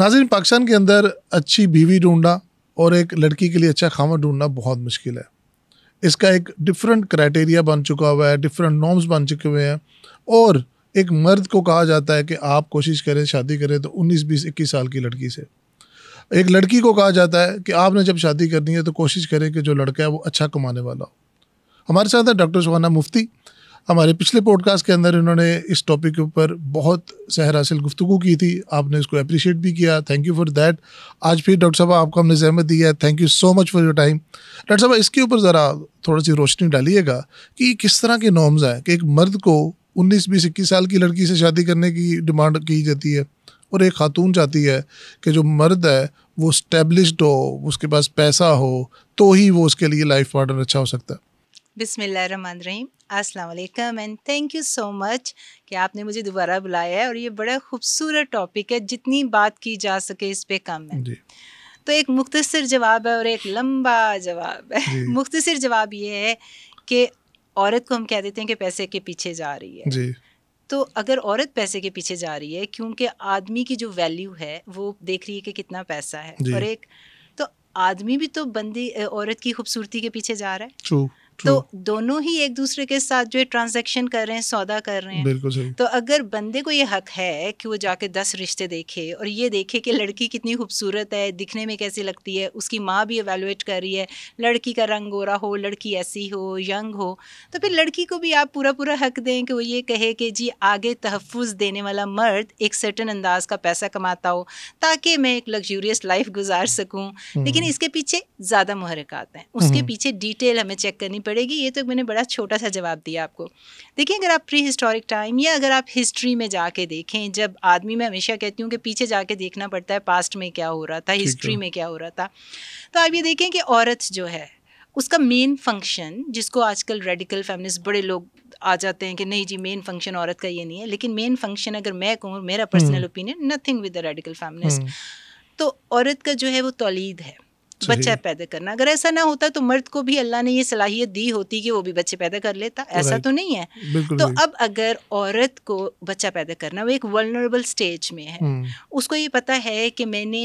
नाजिन पाकिस्तान के अंदर अच्छी बीवी ढूंढना और एक लड़की के लिए अच्छा खामा ढूंढना बहुत मुश्किल है इसका एक डिफरेंट क्राइटेरिया बन चुका हुआ है डिफरेंट नॉर्म्स बन चुके हुए हैं और एक मर्द को कहा जाता है कि आप कोशिश करें शादी करें तो 19 बीस इक्कीस साल की लड़की से एक लड़की को कहा जाता है कि आपने जब शादी करनी है तो कोशिश करें कि जो लड़का है वो अच्छा कमाने वाला हो हमारे साथ है डॉक्टर सुहाना मुफ्ती हमारे पिछले पॉडकास्ट के अंदर इन्होंने इस टॉपिक के ऊपर बहुत सहर हासिल गुफ्तु की थी आपने इसको अप्रिशिएट भी किया थैंक यू फॉर दैट आज फिर डॉक्टर साहब आपको हमने जहमत दी है thank you so much for your time doctor साहब इसके ऊपर ज़रा थोड़ी सी रोशनी डालिएगा कि किस तरह के नॉर्म्स हैं कि एक मर्द को उन्नीस बीस इक्कीस साल की लड़की से शादी करने की डिमांड की जाती है और एक खातून चाहती है कि जो मर्द है वो स्टेब्लिश हो उसके पास पैसा हो तो ही वो उसके लिए लाइफ पार्टनर अच्छा हो सकता है बिसमीम अस्सलाम and thank you so much कि आपने मुझे दोबारा बुलाया है और ये बड़ा खूबसूरत टॉपिक है जितनी बात की जा सके इस पर कम है तो एक मुख्तसर जवाब है और एक लंबा जवाब है मुख्तसर जवाब ये है कि औरत को हम कह देते हैं कि पैसे के पीछे जा रही है जी तो अगर औरत पैसे के पीछे जा रही है क्योंकि आदमी की जो वैल्यू है वो देख रही है कि कितना पैसा है और एक तो आदमी भी तो बंदी औरत की खूबसूरती के पीछे जा रहा है तो दोनों ही एक दूसरे के साथ जो ट्रांजेक्शन कर रहे हैं सौदा कर रहे हैं बिल्कुल सही तो अगर बंदे को ये हक है कि वो जाके दस रिश्ते देखे और ये देखे कि लड़की कितनी खूबसूरत है दिखने में कैसी लगती है उसकी माँ भी एवेलुएट कर रही है लड़की का रंग गोरा हो लड़की ऐसी हो यंग हो तो फिर लड़की को भी आप पूरा पूरा हक दें कि वो ये कहे कि जी आगे तहफ़ देने वाला मर्द एक सर्टन अंदाज का पैसा कमाता हो ताकि मैं एक लग्जूरियस लाइफ गुजार सकूँ लेकिन इसके पीछे ज़्यादा मुहरक आते हैं उसके हम्म। पीछे डिटेल हमें चेक करनी पड़ेगी ये तो मैंने बड़ा छोटा सा जवाब दिया आपको देखिए अगर आप प्री हिस्टोरिक टाइम या अगर आप हिस्ट्री में जाके देखें जब आदमी मैं हमेशा कहती हूँ कि पीछे जाके देखना पड़ता है पास्ट में क्या हो रहा था हिस्ट्री में क्या हो रहा था तो आप ये देखें कि औरत जो है उसका मेन फंक्शन जिसको आजकल रेडिकल फैमिलीज बड़े लोग आ जाते हैं कि नहीं जी मेन फंक्शन औरत का ये नहीं है लेकिन मेन फंक्शन अगर मैं कहूँ मेरा personal opinion nothing with the radical feminist तो औरत का जो है वो तोलीद है बच्चा पैदा करना अगर ऐसा ना होता तो मर्द को भी अल्लाह ने ये सलाहियत दी होती कि वो भी बच्चे पैदा कर लेता ऐसा तो नहीं है तो अब अगर औरत को बच्चा पैदा करना वो एक वर्नरेबल स्टेज में है हम्म। उसको ये पता है कि मैंने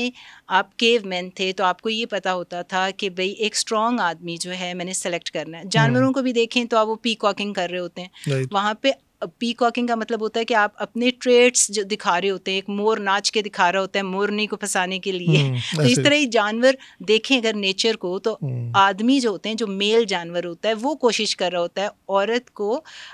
आप केव मैन थे तो आपको ये पता होता था कि भाई एक स्ट्रॉन्ग आदमी जो है मैंने सेलेक्ट करना है हम्म। जानवरों को भी देखें तो आप वो पीकॉकिंग कर रहे होते हैं वहाँ पे पी कॉकिंग का मतलब होता है कि आप अपने ट्रेड्स जो दिखा रहे होते हैं एक मोर नाच के दिखा रहा होता है मोरनी को फंसाने के लिए हम्म, तो इस तरह ही जानवर देखें अगर नेचर को तो हम्म। आदमी जो होते हैं जो मेल जानवर होता है वो कोशिश कर रहा होता है औरत को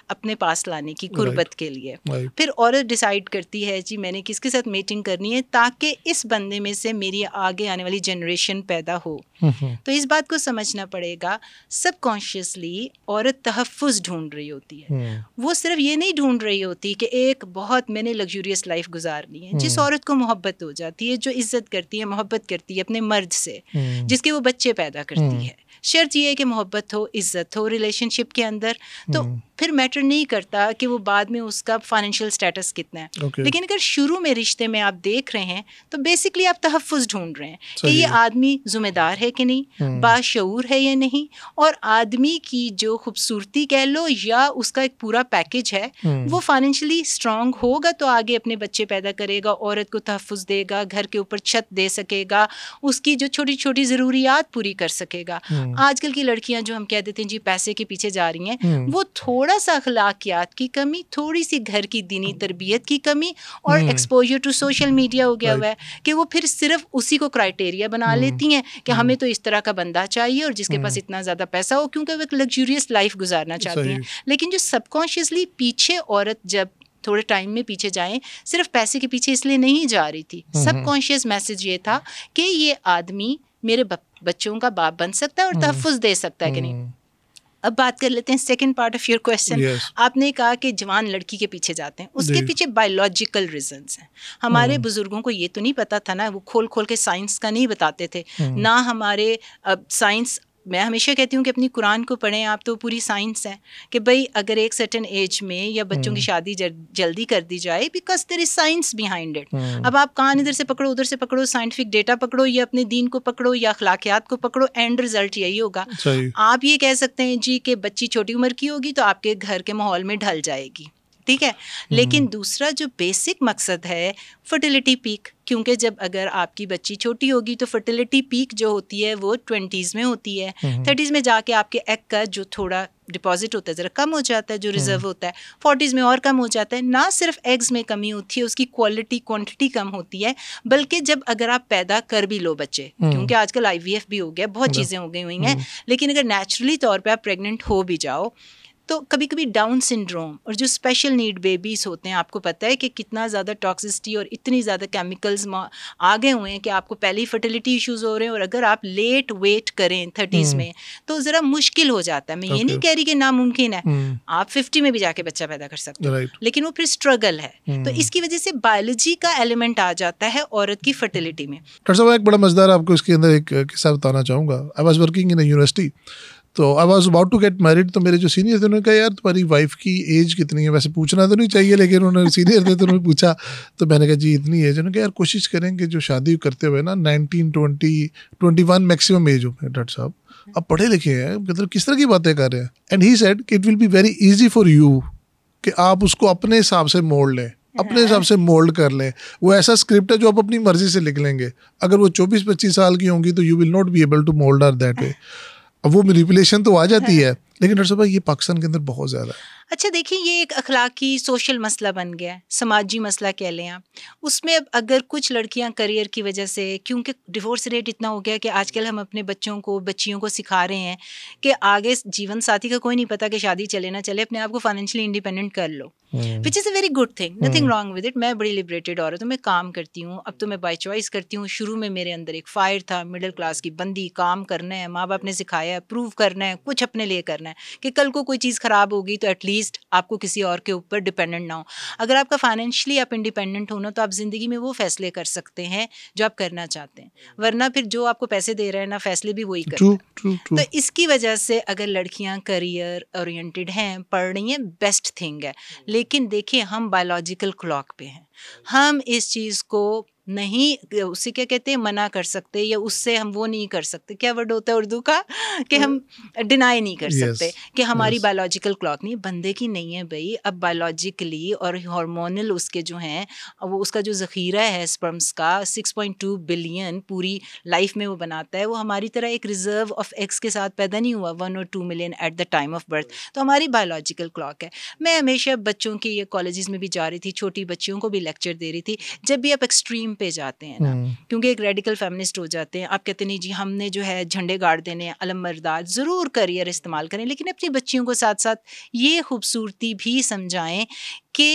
अपने पास लाने की गुर्बत के लिए फिर औरत डिसाइड करती है जी मैंने किसके साथ मीटिंग करनी है ताकि इस बंदे में से मेरी आगे आने वाली जनरेशन पैदा हो तो इस बात को समझना पड़ेगा सबकॉन्शियसली औरत तहफ़ ढूंढ रही होती है हम्म। वो सिर्फ ये नहीं ढूंढ रही होती कि एक बहुत मैंने लग्जूरियस लाइफ गुजारनी है जिस हम्म। औरत को मोहब्बत हो जाती है जो इज्जत करती है मोहब्बत करती है अपने मर्द से हम्म। जिसके वो बच्चे पैदा करती हम्म। है शर्त यह है कि मोहब्बत हो इज्जत हो रिलेशनशिप के अंदर तो फिर मैटर नहीं करता कि वो बाद में उसका फाइनेंशियल स्टेटस कितना है okay. लेकिन अगर शुरू में रिश्ते में आप देख रहे हैं तो बेसिकली आप तहफ़ ढूंढ रहे हैं कि ये आदमी जुम्मेदार है कि नहीं हम्म। बाशूर है या नहीं और आदमी की जो खूबसूरती कह लो या उसका एक पूरा पैकेज है हम्म। वो फाइनेंशियली स्ट्रांग होगा तो आगे अपने बच्चे पैदा करेगा औरत को तहफ़ देगा घर के ऊपर छत दे सकेगा उसकी जो छोटी छोटी ज़रूरियात पूरी कर सकेगा हम्म। आजकल की लड़कियां जो हम कह देते हैं जी पैसे के पीछे जा रही हैं वो थोड़ा थोड़ा सा अखलाकियात की कमी थोड़ी सी घर की दीनी hmm. तरबियत की कमी और एक्सपोजर टू सोशल मीडिया हो गया हुआ है कि वो फिर सिर्फ उसी को क्राइटेरिया बना hmm. लेती हैं कि hmm. हमें तो इस तरह का बंदा चाहिए और जिसके पास इतना ज़्यादा पैसा हो क्योंकि वो एक लग्जूरियस लाइफ गुजारना चाहती हैं लेकिन जो सबकॉन्शियसली पीछे औरत जब थोड़े टाइम में पीछे जाएं सिर्फ पैसे के पीछे इसलिए नहीं जा रही थी सबकॉन्शियस मैसेज ये था कि ये आदमी मेरे बच्चों का बाप बन सकता है और तहफ़ दे सकता है कि नहीं अब बात कर लेते हैं second part of your question आपने कहा कि जवान लड़की के पीछे जाते हैं उसके पीछे बायोलॉजिकल रीजंस हैं हमारे हाँ। बुजुर्गों को ये तो नहीं पता था ना वो खोल खोल के साइंस का नहीं बताते थे हाँ। ना हमारे अब साइंस मैं हमेशा कहती हूँ कि अपनी कुरान को पढ़ें आप तो पूरी साइंस है कि भाई अगर एक सर्टन एज में या बच्चों की हम्म। शादी जल्दी कर दी जाए because there is science behind it अब आप कान इधर से पकड़ो उधर से पकड़ो साइंटिफिक डेटा पकड़ो या अपने दीन को पकड़ो या अखलाकियात को पकड़ो एंड रिजल्ट यही होगा आप ये कह सकते हैं जी कि बच्ची छोटी उम्र की होगी तो आपके घर के माहौल में ढल जाएगी ठीक है लेकिन हम्म। दूसरा जो बेसिक मकसद है फर्टिलिटी पीक क्योंकि जब अगर आपकी बच्ची छोटी होगी तो फर्टिलिटी पीक जो होती है वो ट्वेंटीज़ में होती है थर्टीज़ हम्म। में जाके आपके एग का जो थोड़ा डिपॉजिट होता है ज़रा कम हो जाता है जो रिजर्व हम्म। होता है फोर्टीज़ में और कम हो जाता है ना सिर्फ एग्स में कमी होती है उसकी क्वालिटी क्वांटिटी कम होती है बल्कि जब अगर आप पैदा कर भी लो बच्चे क्योंकि आजकल आई भी हो गया बहुत चीज़ें हो गई हुई हैं लेकिन अगर नेचुरली तौर पर आप प्रेगनेंट हो भी जाओ तो कभी कभी डाउन सिंड्रोम और जो स्पेशल नीड बेबीज़ होते हैं आपको पता है कि कितना ज़्यादा टॉक्सिसिटी और इतनी ज़्यादा केमिकल्स आ गए हुए हैं कि आपको पहले ही फर्टिलिटी इश्यूज़ हो रहे हैं और अगर आप लेट वेट करें थर्टीज़ हम्म। में तो ज़रा मुश्किल हो जाता है मैं okay. ये नहीं कह रही कि नामुमकिन है hmm. आप फिफ्टी में भी जाके बच्चा पैदा कर सकते हो right. लेकिन वो फिर स्ट्रगल है hmm. तो हम्म। इसकी वजह से बायोलॉजी का एलिमेंट आ जाता है औरत की फर्टिलिटी में डॉक्टर साहब एक बड़ा मजेदार आपको इसके अंदर एक किस्सा बताना चाहूँगा I was working in university तो I was about to get married तो मेरे जो सीनियर थे उन्होंने कहा यार तुम्हारी वाइफ की एज कितनी है वैसे पूछना तो नहीं चाहिए लेकिन उन्होंने सीनियर थे तो उन्होंने पूछा तो मैंने कहा जी इतनी एज उन्होंने कहा यार कोशिश करें कि जो शादी करते हुए ना nineteen twenty twenty one maximum age हो डॉक्टर साहब अब पढ़े लिखे हैं मतलब किस तरह की बातें कर रहे हैं एंड ही सेड कि it will be very easy for you कि आप उसको अपने हिसाब से मोड़ लें अपने हिसाब से मोल्ड कर लें वो ऐसा स्क्रिप्ट है जो आप अपनी मर्जी से लिख लेंगे अगर वो चौबीस पच्चीस साल की होंगी तो you will not be able to mould her that way अब वो मैनिपुलेशन तो आ जाती है, है। लेकिन डॉक्टर साहब ये पाकिस्तान के अंदर बहुत ज़्यादा है अच्छा देखिए ये एक अखलाकी सोशल मसला बन गया है समाजी मसला कह लें आप उसमें अब अगर कुछ लड़कियां करियर की वजह से क्योंकि डिवोर्स रेट इतना हो गया कि आजकल हम अपने बच्चों को बच्चियों को सिखा रहे हैं कि आगे जीवन साथी का कोई नहीं पता कि शादी चले ना चले अपने आप को फाइनेंशियली इंडिपेंडेंट कर लो which is a very good thing nothing wrong with it मैं बड़ी लिबरेटेड औरत हूँ मैं काम करती हूँ अब तो मैं बाई चॉइस करती हूँ शुरू में मेरे अंदर एक फायर था मिडिल क्लास की बंदी काम करना है माँ बाप ने सिखाया है प्रूव करना है कुछ अपने लिए करना है कि कल को कोई चीज़ ख़राब होगी तो एटलीस्ट एटलीस्ट आपको किसी और के ऊपर डिपेंडेंट ना हो अगर आपका फाइनेंशियली आप इंडिपेंडेंट होना तो आप ज़िंदगी में वो फैसले कर सकते हैं जो आप करना चाहते हैं वरना फिर जो आपको पैसे दे रहे हैं ना फैसले भी वही कर तो इसकी वजह से अगर लड़कियाँ करियर ओरिएंटेड हैं पढ़ रही हैं बेस्ट थिंग है लेकिन देखिए हम बायोलॉजिकल क्लॉक पे हैं हम इस चीज़ को नहीं उसे क्या कहते हैं मना कर सकते या उससे हम वो नहीं कर सकते क्या वर्ड होता है उर्दू का कि हम डिनाई नहीं कर सकते yes, कि हमारी yes. बायोलॉजिकल क्लॉक नहीं बंदे की नहीं है भाई अब बायोलॉजिकली और हार्मोनल उसके जो हैं वो उसका जो ज़ख़ीरा है स्पर्म्स का 6.2 बिलियन पूरी लाइफ में वो बनाता है वो हमारी तरह एक रिज़र्व ऑफ एक्स के साथ पैदा नहीं हुआ वन और two million at the time of birth तो हमारी बायोलॉजिकल क्लॉक है मैं हमेशा बच्चों की ये कॉलेज़ में भी जा रही थी छोटी बच्चियों को भी लेक्चर दे रही थी जब भी आप एक्सट्रीम पे जाते हैं ना हम्म। क्योंकि एक रेडिकल फेमिनिस्ट हो जाते हैं आप कहते नहीं जी हमने जो है झंडे गाड़ देने अलमरदार ज़रूर करियर इस्तेमाल करें लेकिन अपनी बच्चियों को साथ साथ ये खूबसूरती भी समझाएं कि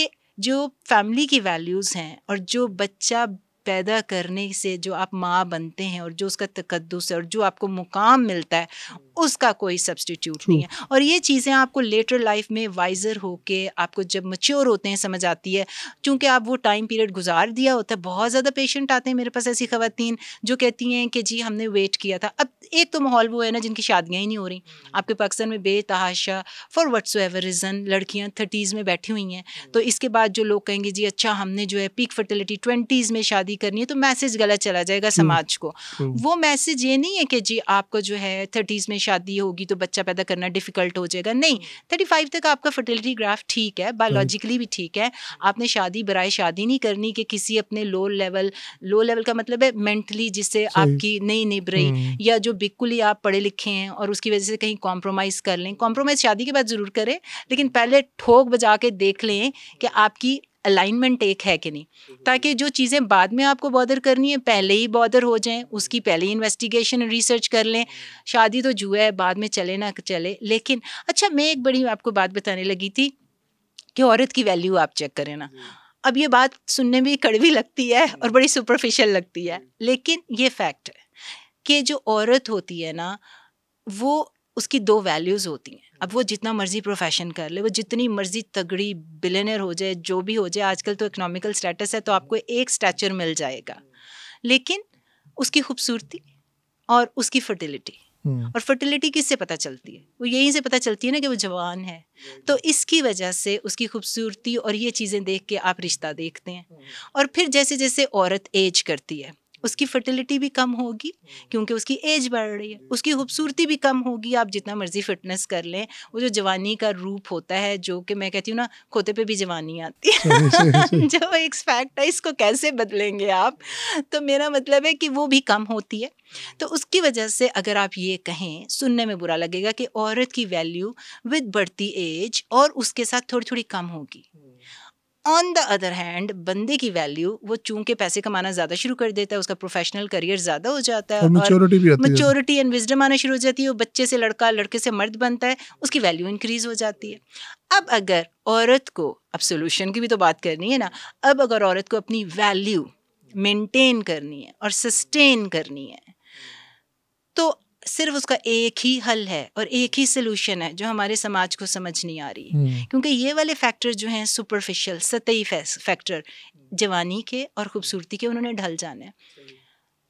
जो फैमिली की वैल्यूज़ हैं और जो बच्चा पैदा करने से जो आप माँ बनते हैं और जो उसका तकदस है और जो आपको मुकाम मिलता है उसका कोई सब्सटीट्यूट नहीं है और ये चीज़ें आपको लेटर लाइफ में वाइजर होके आपको जब मच्योर होते हैं समझ आती है क्योंकि आप वो टाइम पीरियड गुजार दिया होता है बहुत ज़्यादा पेशेंट आते हैं मेरे पास ऐसी खवतिन जो कहती हैं कि जी हमने वेट किया था अब एक तो माहौल वो है ना जिनकी शादियाँ ही नहीं हो रही hmm. आपके पाकिस्तान में बेतहाशा फॉर वट्स एवर रीज़न लड़कियाँ थर्टीज़ में बैठी हुई हैं तो hmm. इसके बाद जो लोग कहेंगे जी अच्छा हमने जो है पीक फर्टिलिटी ट्वेंटीज़ में शादी शादी करनी है तो मैसेज गलत चला जाएगा हम्म, समाज को हम्म। वो मैसेज ये नहीं है कि जी आपको जो है थर्टीज़ में शादी होगी तो बच्चा पैदा करना डिफिकल्ट हो जाएगा नहीं थर्टी फाइव तक आपका फर्टिलिटी ग्राफ ठीक है बायोलॉजिकली भी ठीक है आपने शादी बरए शादी नहीं करनी कि किसी अपने लो लेवल लो लेवल का मतलब है मेंटली जिससे आपकी नहीं निभ रही हम्म। या जो बिल्कुल ही आप पढ़े लिखे हैं और उसकी वजह से कहीं कॉम्प्रोमाइज़ कर लें कॉम्प्रोमाइज़ शादी के बाद ज़रूर करें लेकिन पहले ठोक बजा के देख लें कि आपकी अलाइनमेंट एक है कि नहीं ताकि जो चीज़ें बाद में आपको बॉदर करनी है पहले ही बॉदर हो जाएं उसकी पहले ही इन्वेस्टिगेशन रिसर्च कर लें हम्म। शादी तो जुआ है बाद में चले ना चले लेकिन अच्छा मैं एक बड़ी आपको बात बताने लगी थी कि औरत की वैल्यू आप चेक करें ना हम्म। अब ये बात सुनने में कड़वी लगती है और हम्म। बड़ी सुपरफिशियल लगती है लेकिन ये फैक्ट है कि जो औरत होती है ना वो उसकी दो वैल्यूज़ होती हैं अब वो जितना मर्जी प्रोफेशन कर ले वो जितनी मर्जी तगड़ी बिलेनर हो जाए जो भी हो जाए आजकल तो इकोनॉमिकल स्टेटस है तो आपको एक स्टैचर मिल जाएगा लेकिन उसकी खूबसूरती और उसकी फर्टिलिटी हम्म। और फर्टिलिटी किससे पता चलती है वो यहीं से पता चलती है ना कि वो जवान है तो इसकी वजह से उसकी खूबसूरती और ये चीज़ें देख के आप रिश्ता देखते हैं और फिर जैसे जैसे औरत एज करती है उसकी फर्टिलिटी भी कम होगी हम्म। क्योंकि उसकी एज बढ़ रही है उसकी हम्म। खूबसूरती भी कम होगी आप जितना मर्जी फिटनेस कर लें वो जो जवानी का रूप होता है जो कि मैं कहती हूँ ना खोते पे भी जवानी आती है जो एक फैक्ट है इसको कैसे बदलेंगे आप तो मेरा मतलब है कि वो भी कम होती है तो उसकी वजह से अगर आप ये कहें सुनने में बुरा लगेगा कि औरत की वैल्यू विद बढ़ती एज और उसके साथ थोड़ी थोड़ी कम होगी hmm. On the other hand बंदे की वैल्यू वो चूंकि पैसे कमाना ज्यादा शुरू कर देता है उसका प्रोफेशनल करियर ज्यादा हो जाता है और मच्योरिटी एंड विजडम आना शुरू हो जाती है वो बच्चे से लड़का लड़के से मर्द बनता है उसकी वैल्यू इंक्रीज हो जाती है अब अगर औरत को अब सोल्यूशन की भी तो बात करनी है ना अब अगर औरत को अपनी वैल्यू मेंटेन करनी है और सस्टेन करनी है तो सिर्फ उसका एक ही हल है और एक ही सोल्यूशन है जो हमारे समाज को समझ नहीं आ रही हम्म। क्योंकि ये वाले फैक्टर जो हैं सुपरफिशियल सतही फैक्टर जवानी के और खूबसूरती के उन्होंने ढल जाने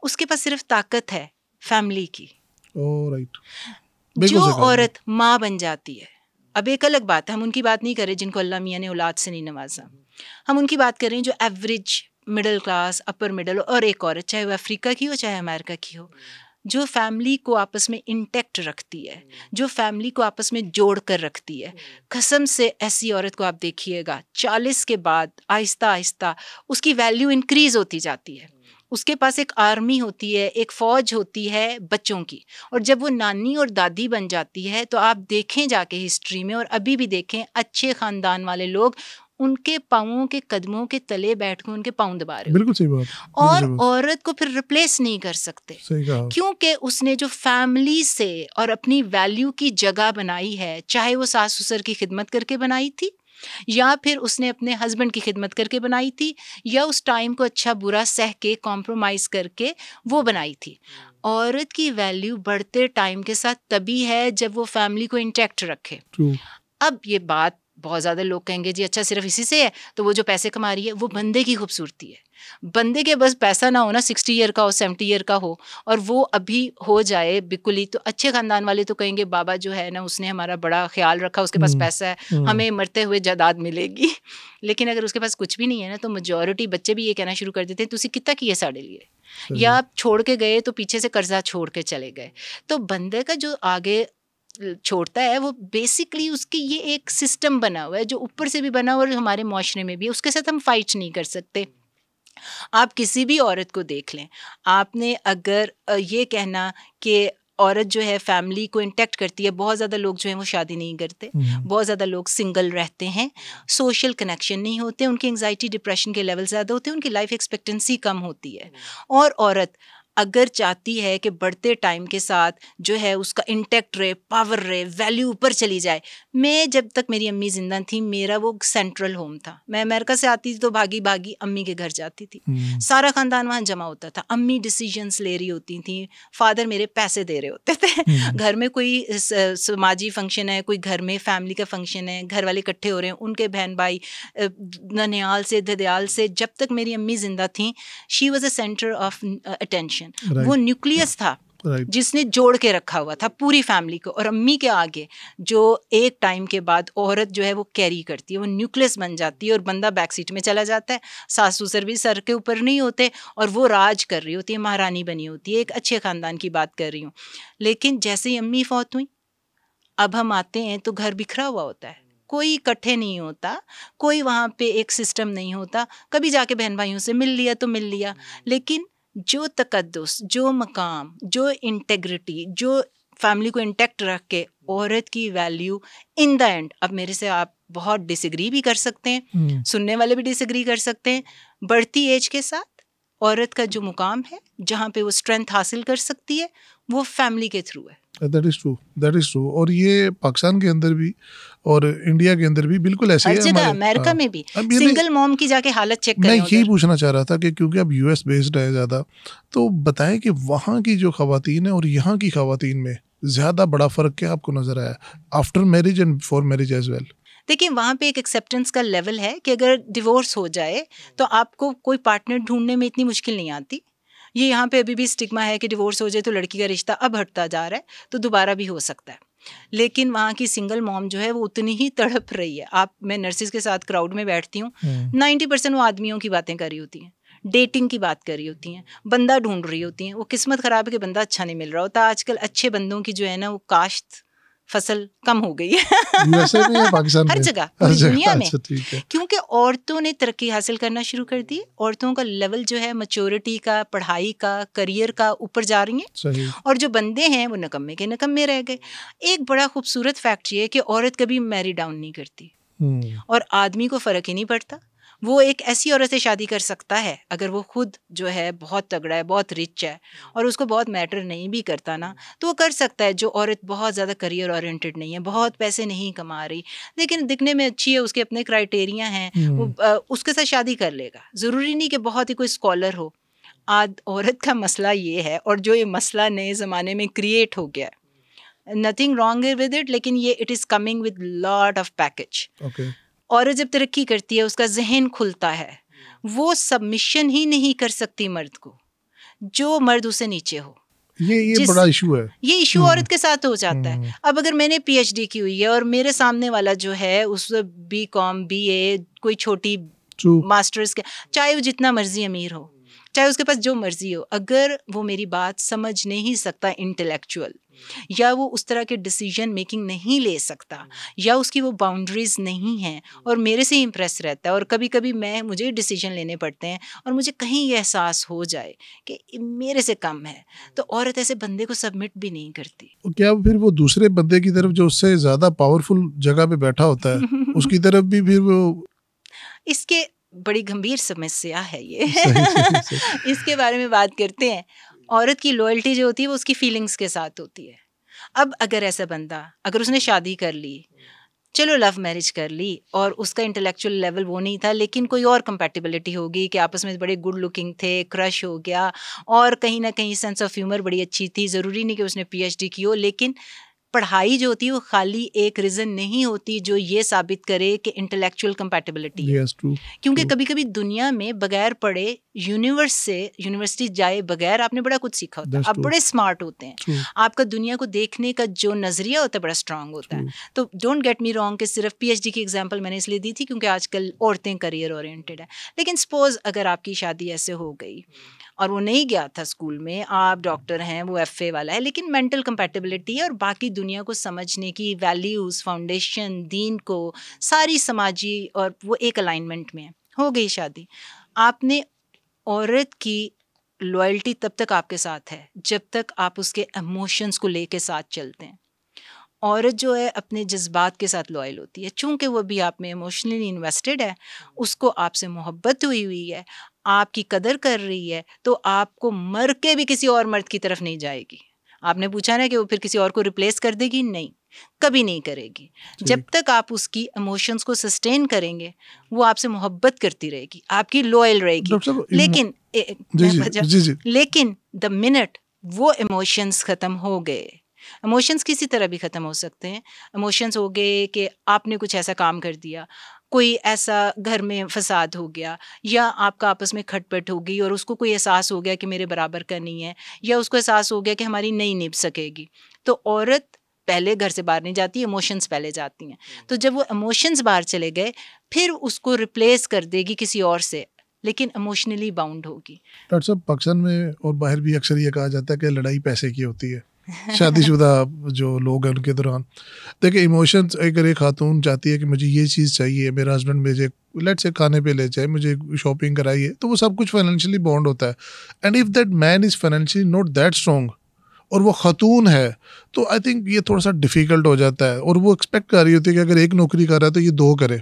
उसके पास सिर्फ ताकत है फैमिली की जो औरत माँ बन जाती है अब एक अलग बात है हम उनकी बात नहीं कर रहे जिनको अल्लाह मियाँ ने औलाद से नहीं नवाजा हम उनकी बात कर रहे हैं जो average middle class upper middle और एक औरत चाहे वो अफ्रीका की हो चाहे अमेरिका की हो जो फैमिली को आपस में इंटेक्ट रखती है hmm. जो फैमिली को आपस में जोड़ कर रखती है hmm. कसम से ऐसी औरत को आप देखिएगा चालीस के बाद आहिस्ता आहिस्ता उसकी वैल्यू इंक्रीज होती जाती है hmm. उसके पास एक आर्मी होती है एक फ़ौज होती है बच्चों की और जब वो नानी और दादी बन जाती है तो आप देखें जाके हिस्ट्री में और अभी भी देखें अच्छे ख़ानदान वाले लोग उनके पाओं के कदमों के तले बैठ के उनके पाँव दबा रहे बिल्कुल सही बात और औरत को फिर रिप्लेस नहीं कर सकते क्योंकि उसने जो फैमिली से और अपनी वैल्यू की जगह बनाई है चाहे वो सास ससुर की खिदमत करके बनाई थी या फिर उसने अपने हस्बैंड की खिदमत करके बनाई थी या उस टाइम को अच्छा बुरा सह के कॉम्प्रोमाइज़ करके वो बनाई थी हम्म। औरत की वैल्यू बढ़ते टाइम के साथ तभी है जब वो फैमिली को इंटैक्ट रखे अब ये बात बहुत ज़्यादा लोग कहेंगे जी अच्छा सिर्फ इसी से है तो वो जो पैसे कमा रही है वो बंदे की खूबसूरती है बंदे के बस पैसा ना हो ना सिक्सटी ईयर का हो सेवेंटी ईयर का हो और वो अभी हो जाए बिल्कुल ही तो अच्छे खानदान वाले तो कहेंगे बाबा जो है ना उसने हमारा बड़ा ख्याल रखा उसके पास हम्म, पैसा है हम्म। हमें मरते हुए जदाद मिलेगी लेकिन अगर उसके पास कुछ भी नहीं है ना तो मेजोरिटी बच्चे भी ये कहना शुरू कर देते हैं तुम कितना किए साढ़े लिए या आप छोड़ के गए तो पीछे से कर्जा छोड़ के चले गए तो बंदे का जो आगे छोड़ता है वो बेसिकली उसकी ये एक सिस्टम बना हुआ है जो ऊपर से भी बना हुआ और हमारे माशरे में भी उसके साथ हम फाइट नहीं कर सकते आप किसी भी औरत को देख लें आपने अगर ये कहना कि औरत जो है फैमिली को इंटेक्ट करती है बहुत ज़्यादा लोग जो है वो शादी नहीं करते हम्म। बहुत ज़्यादा लोग सिंगल रहते हैं सोशल कनेक्शन नहीं होते उनकी एंगजाइटी डिप्रेशन के लेवल ज़्यादा होते हैं उनकी लाइफ एक्सपेक्टेंसी कम होती है हम्म। और औरत अगर चाहती है कि बढ़ते टाइम के साथ जो है उसका इंटेक्ट रहे पावर रहे वैल्यू ऊपर चली जाए मैं जब तक मेरी अम्मी जिंदा थी मेरा वो सेंट्रल होम था मैं अमेरिका से आती थी तो भागी भागी अम्मी के घर जाती थी हम्म। सारा खानदान वहाँ जमा होता था अम्मी डिसीजंस ले रही होती थी फादर मेरे पैसे दे रहे होते थे हम्म। घर में कोई समाजी फंक्शन है कोई घर में फैमिली का फंक्शन है घर वाले इकट्ठे हो रहे हैं उनके बहन भाई ननियाल से ददयाल से जब तक मेरी अम्मी जिंदा थी she was a centre of attention relation वो न्यूक्लियस था right. जिसने जोड़ के रखा हुआ था पूरी फैमिली को और अम्मी के आगे जो एक टाइम के बाद औरत जो है वो कैरी करती है वो न्यूक्लियस बन जाती है और बंदा बैक सीट में चला जाता है सास ससुर भी सर के ऊपर नहीं होते और वो राज कर रही होती है महारानी बनी होती है एक अच्छे ख़ानदान की बात कर रही हूँ लेकिन जैसे ही अम्मी फौत हुई अब हम आते हैं तो घर बिखरा हुआ होता है कोई इकट्ठे नहीं होता कोई वहाँ पे एक सिस्टम नहीं होता कभी जाके बहन भाइयों से मिल लिया तो मिल लिया hmm. लेकिन जो तकदस जो मकाम जो इंटेग्रिटी जो फैमिली को इंटेक्ट रख के औरत की वैल्यू इन द एंड अब मेरे से आप बहुत डिसग्री भी कर सकते हैं हम्म। सुनने वाले भी डिसग्री कर सकते हैं बढ़ती एज के साथ औरत का जो मुकाम है जहाँ पे वो स्ट्रेंथ हासिल कर सकती है वो फैमिली के थ्रू है that is true that is true और ये पाकिस्तान के अंदर भी और इंडिया के अंदर भी बिल्कुल ऐसे ही अमेरिका हाँ, में भी सिंगल मॉम की जाके हालत चेक करें मैं यही पूछना चाह रहा था कि क्योंकि अब यूएस बेस्ड है ज़्यादा तो बताएं कि वहाँ की जो खातन है और यहाँ की खातन में ज़्यादा बड़ा फ़र्क क्या आपको नज़र आया after marriage and before marriage as well देखिए वहाँ पे एक एक्सेप्टेंस का लेवल है कि अगर डिवोर्स हो जाए तो आपको कोई पार्टनर ढूंढने में इतनी मुश्किल नहीं आती ये यहाँ पे अभी भी स्टिग्मा है कि डिवोर्स हो जाए तो लड़की का रिश्ता अब हटता जा रहा है तो दोबारा भी हो सकता है लेकिन वहाँ की सिंगल मॉम जो है वो उतनी ही तड़प रही है आप मैं नर्सिस के साथ क्राउड में बैठती हूँ नाइन्टी हम्म। परसेंट वो आदमियों की बातें कर रही होती हैं डेटिंग की बात कर रही होती हैं बंदा ढूंढ रही होती हैं वो किस्मत ख़राब है कि बंदा अच्छा नहीं मिल रहा होता आजकल अच्छे बंदों की जो है ना वो काश्त फसल कम हो गई है हर जगह अच्छा, दुनिया में अच्छा, क्योंकि औरतों ने तरक्की हासिल करना शुरू कर दी औरतों का लेवल जो है मच्योरिटी का पढ़ाई का करियर का ऊपर जा रही है और जो बंदे हैं वो नकम्मे के नकम्मे रह गए एक बड़ा खूबसूरत फैक्ट ये है कि औरत कभी मैरी डाउन नहीं करती हम्म। और आदमी को फ़र्क ही नहीं पड़ता वो एक ऐसी औरत से शादी कर सकता है अगर वो खुद जो है बहुत तगड़ा है बहुत रिच है हम्म। और उसको बहुत मैटर नहीं भी करता ना हम्म। तो वो कर सकता है जो औरत बहुत ज़्यादा करियर ओरिएंटेड नहीं है बहुत पैसे नहीं कमा रही लेकिन दिखने में अच्छी है उसके अपने क्राइटेरिया हैं वो आ, हम्म। उसके साथ शादी कर लेगा ज़रूरी नहीं कि बहुत ही कोई स्कॉलर हो आज औरत का मसला ये है और जो ये मसला नए ज़माने में क्रिएट हो गया है नथिंग रॉन्ग विद इट लेकिन ये it is coming with lot of package और जब तरक्की करती है उसका जहन खुलता है वो सबमिशन ही नहीं कर सकती मर्द को जो मर्द उसे नीचे हो ये ये बड़ा इशू है ये इशू हम्म। औरत के साथ हो जाता है हम्म। अब अगर मैंने पीएचडी की हुई है और मेरे सामने वाला जो है उस बी कॉम बी ए कोई छोटी मास्टर्स के चाहे वो जितना मर्जी अमीर हो चाहे उसके पास जो मर्जी हो अगर वो मेरी बात समझ नहीं सकता इंटेलेक्चुअल या वो उस तरह के डिसीजन मेकिंग नहीं ले सकता hmm. या उसकी वो बाउंड्रीज नहीं हैं hmm. और मेरे से इम्प्रेस रहता है और कभी कभी मैं मुझे डिसीजन लेने पड़ते हैं और मुझे कहीं ये एहसास हो जाए कि मेरे से कम है तो hmm. औरत ऐसे बंदे को सबमिट भी नहीं करती क्या फिर वो दूसरे बंदे की तरफ जो उससे ज़्यादा पावरफुल जगह पे बैठा होता है उसकी तरफ भी फिर वो इसके बड़ी गंभीर समस्या है ये इसके बारे में बात करते हैं औरत की लॉयल्टी जो होती है वो उसकी फीलिंग्स के साथ होती है अब अगर ऐसा बंदा अगर उसने शादी कर ली चलो लव मैरिज कर ली और उसका इंटेलेक्चुअल लेवल वो नहीं था लेकिन कोई और कंपेटिबिलिटी होगी कि आपस में बड़े गुड लुकिंग थे क्रश हो गया और कहीं ना कहीं सेंस ऑफ ह्यूमर बड़ी अच्छी थी ज़रूरी नहीं कि उसने पीएचडी की हो लेकिन पढ़ाई जो होती है वो खाली एक रीज़न नहीं होती जो ये साबित करे कि इंटेलेक्चुअल कंपेटेबिलिटी yes, क्योंकि कभी कभी दुनिया में बगैर पढ़े यूनिवर्स से यूनिवर्सिटी जाए बगैर आपने बड़ा कुछ सीखा होता है आप बड़े स्मार्ट होते हैं true. आपका दुनिया को देखने का जो नज़रिया होता है बड़ा स्ट्रांग होता है तो डोंट गेट मी रॉन्ग कि सिर्फ पीएचडी की एग्जांपल मैंने इसलिए दी थी क्योंकि आजकल औरतें करियर ओरिएंटेड है लेकिन सपोज अगर आपकी शादी ऐसे हो गई और वो नहीं गया था स्कूल में आप डॉक्टर हैं वो एफ वाला है लेकिन मेंटल कंपेटेबिलिटी है और बाकी दुनिया को समझने की वैल्यूज़ फाउंडेशन दीन को सारी समाजी और वो एक अलाइनमेंट में है हो गई शादी आपने औरत की लॉयल्टी तब तक आपके साथ है जब तक आप उसके इमोशंस को लेके साथ चलते हैं औरत जो है अपने जज्बात के साथ लॉयल होती है चूँकि वो भी आप में इमोशनली इन्वेस्टेड है उसको आपसे मोहब्बत हुई हुई है आपकी कदर कर रही है तो आपको मर के भी किसी और मर्द की तरफ नहीं जाएगी आपने पूछा ना कि वो फिर किसी और को रिप्लेस कर देगी नहीं कभी नहीं करेगी जब तक आप उसकी इमोशंस को सस्टेन करेंगे वो आपसे मोहब्बत करती रहेगी आपकी लॉयल रहेगी लेकिन ए, जी, जी, जी, जी. लेकिन द मिनट वो इमोशंस ख़त्म हो गए इमोशंस किसी तरह भी ख़त्म हो सकते हैं इमोशंस हो गए कि आपने कुछ ऐसा काम कर दिया कोई ऐसा घर में फसाद हो गया या आपका आपस में खटपट हो गई और उसको कोई एहसास हो गया कि मेरे बराबर का नहीं है या उसको एहसास हो गया कि हमारी नहीं निभ सकेगी तो औरत पहले घर से बाहर नहीं जाती इमोशंस पहले जाती हैं हम्म। तो जब वो इमोशंस बाहर चले गए फिर उसको रिप्लेस कर देगी किसी और से लेकिन इमोशनली बाउंड होगी डॉक्टर साहब पाकिस्तान में और बाहर भी अक्सर ये कहा जाता है कि लड़ाई पैसे की होती है शादीशुदा जो लोग हैं उनके दौरान देखिए इमोशंस अगर एक खातून चाहती है कि मुझे ये चीज़ चाहिए मेरा हस्बैंड मुझे लेट से खाने पे ले जाए मुझे शॉपिंग कराइए तो वो सब कुछ फाइनेंशियली बॉन्ड होता है and if that man is financially not that strong और वो ख़तून है तो आई थिंक ये थोड़ा सा डिफ़िकल्ट हो जाता है और वो एक्सपेक्ट कर रही होती है कि अगर एक नौकरी कर रहा है तो ये दो करे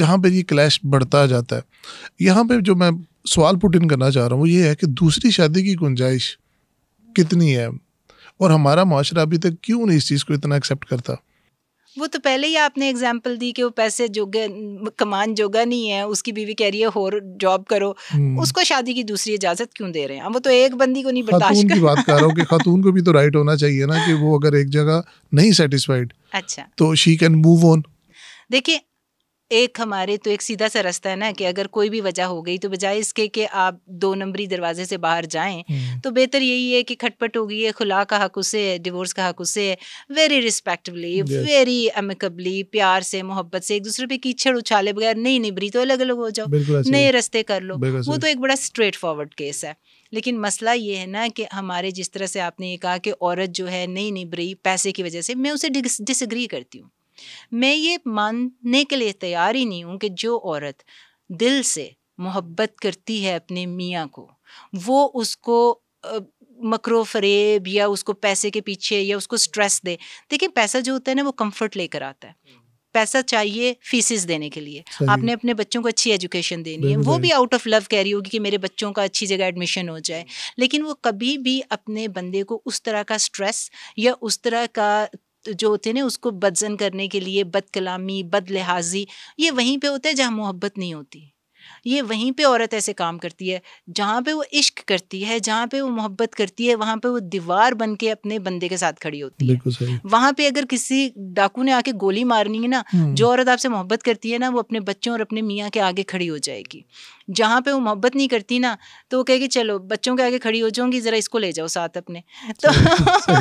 जहाँ पर ये क्लैश बढ़ता जाता है यहाँ पर जो मैं सवाल पुट इन करना चाह रहा हूँ वो ये है कि दूसरी शादी की गुंजाइश कितनी है और हमारा माशरा अभी तक क्यों नहीं इस चीज़ को इतना एक्सेप्ट करता वो तो पहले ही आपने एग्जाम्पल दी कि वो पैसे जोगे कमान जोगा नहीं है उसकी बीवी कह रही है और जॉब करो हम्म। उसको शादी की दूसरी इजाजत क्यों दे रहे हैं वो तो एक बंदी को नहीं बर्दाश्त की बात कर रहा हूँ कि खातून को भी तो राइट होना चाहिए ना कि वो अगर एक जगह नहीं सेटिस्फाइड अच्छा तो शी कैन मूव ऑन देखिए एक हमारे तो एक सीधा सा रास्ता है ना कि अगर कोई भी वजह हो गई तो बजाय इसके कि आप दो नंबरी दरवाजे से बाहर जाएं हम्म। तो बेहतर यही है कि खटपट हो गई है खुला का हक उसे है डिवोर्स का हक उसे है वेरी रिस्पेक्टिवली वेरी अमिकबली प्यार से मोहब्बत से एक दूसरे पे कीचड़ उछाले बगैर नहीं निभरी तो अलग अलग हो जाओ नए रस्ते कर लो वो तो एक बड़ा स्ट्रेट फॉरवर्ड केस है लेकिन मसला ये है ना कि हमारे जिस तरह से आपने ये कहा कि औरत जो है नहीं रही पैसे की वजह से मैं उसे डिसग्री करती हूँ मैं ये मानने के लिए तैयार ही नहीं हूँ कि जो औरत दिल से मोहब्बत करती है अपने मियाँ को वो उसको मकरो फरेब या उसको पैसे के पीछे या उसको स्ट्रेस दे देखिए पैसा जो होता है ना वो कंफर्ट लेकर आता है हम्म। पैसा चाहिए फीसिस देने के लिए आपने अपने बच्चों को अच्छी एजुकेशन देनी है वो भी आउट ऑफ लव कह रही होगी कि मेरे बच्चों का अच्छी जगह एडमिशन हो जाए हम्म। लेकिन वो कभी भी अपने बंदे को उस तरह का स्ट्रेस या उस तरह का जो होते हैं ना उसको बदजन करने के लिए बदकलामी बद लिहाजी ये वहीं पे होता है जहाँ मोहब्बत नहीं होती ये वहीं पे औरत ऐसे काम करती है जहाँ पे वो इश्क करती है जहाँ पे वो मोहब्बत करती है वहाँ पे वो दीवार बन के अपने बंदे के साथ खड़ी होती है वहाँ पे अगर किसी डाकू ने आके गोली मारनी है ना हम्म। जो औरत आपसे मोहब्बत करती है ना वो अपने बच्चों और अपने मियाँ के आगे खड़ी हो जाएगी जहाँ पे वो मोहब्बत नहीं करती ना तो वो कहेगी चलो बच्चों के आगे खड़ी हो जाऊंगी ज़रा इसको ले जाओ साथ अपने तो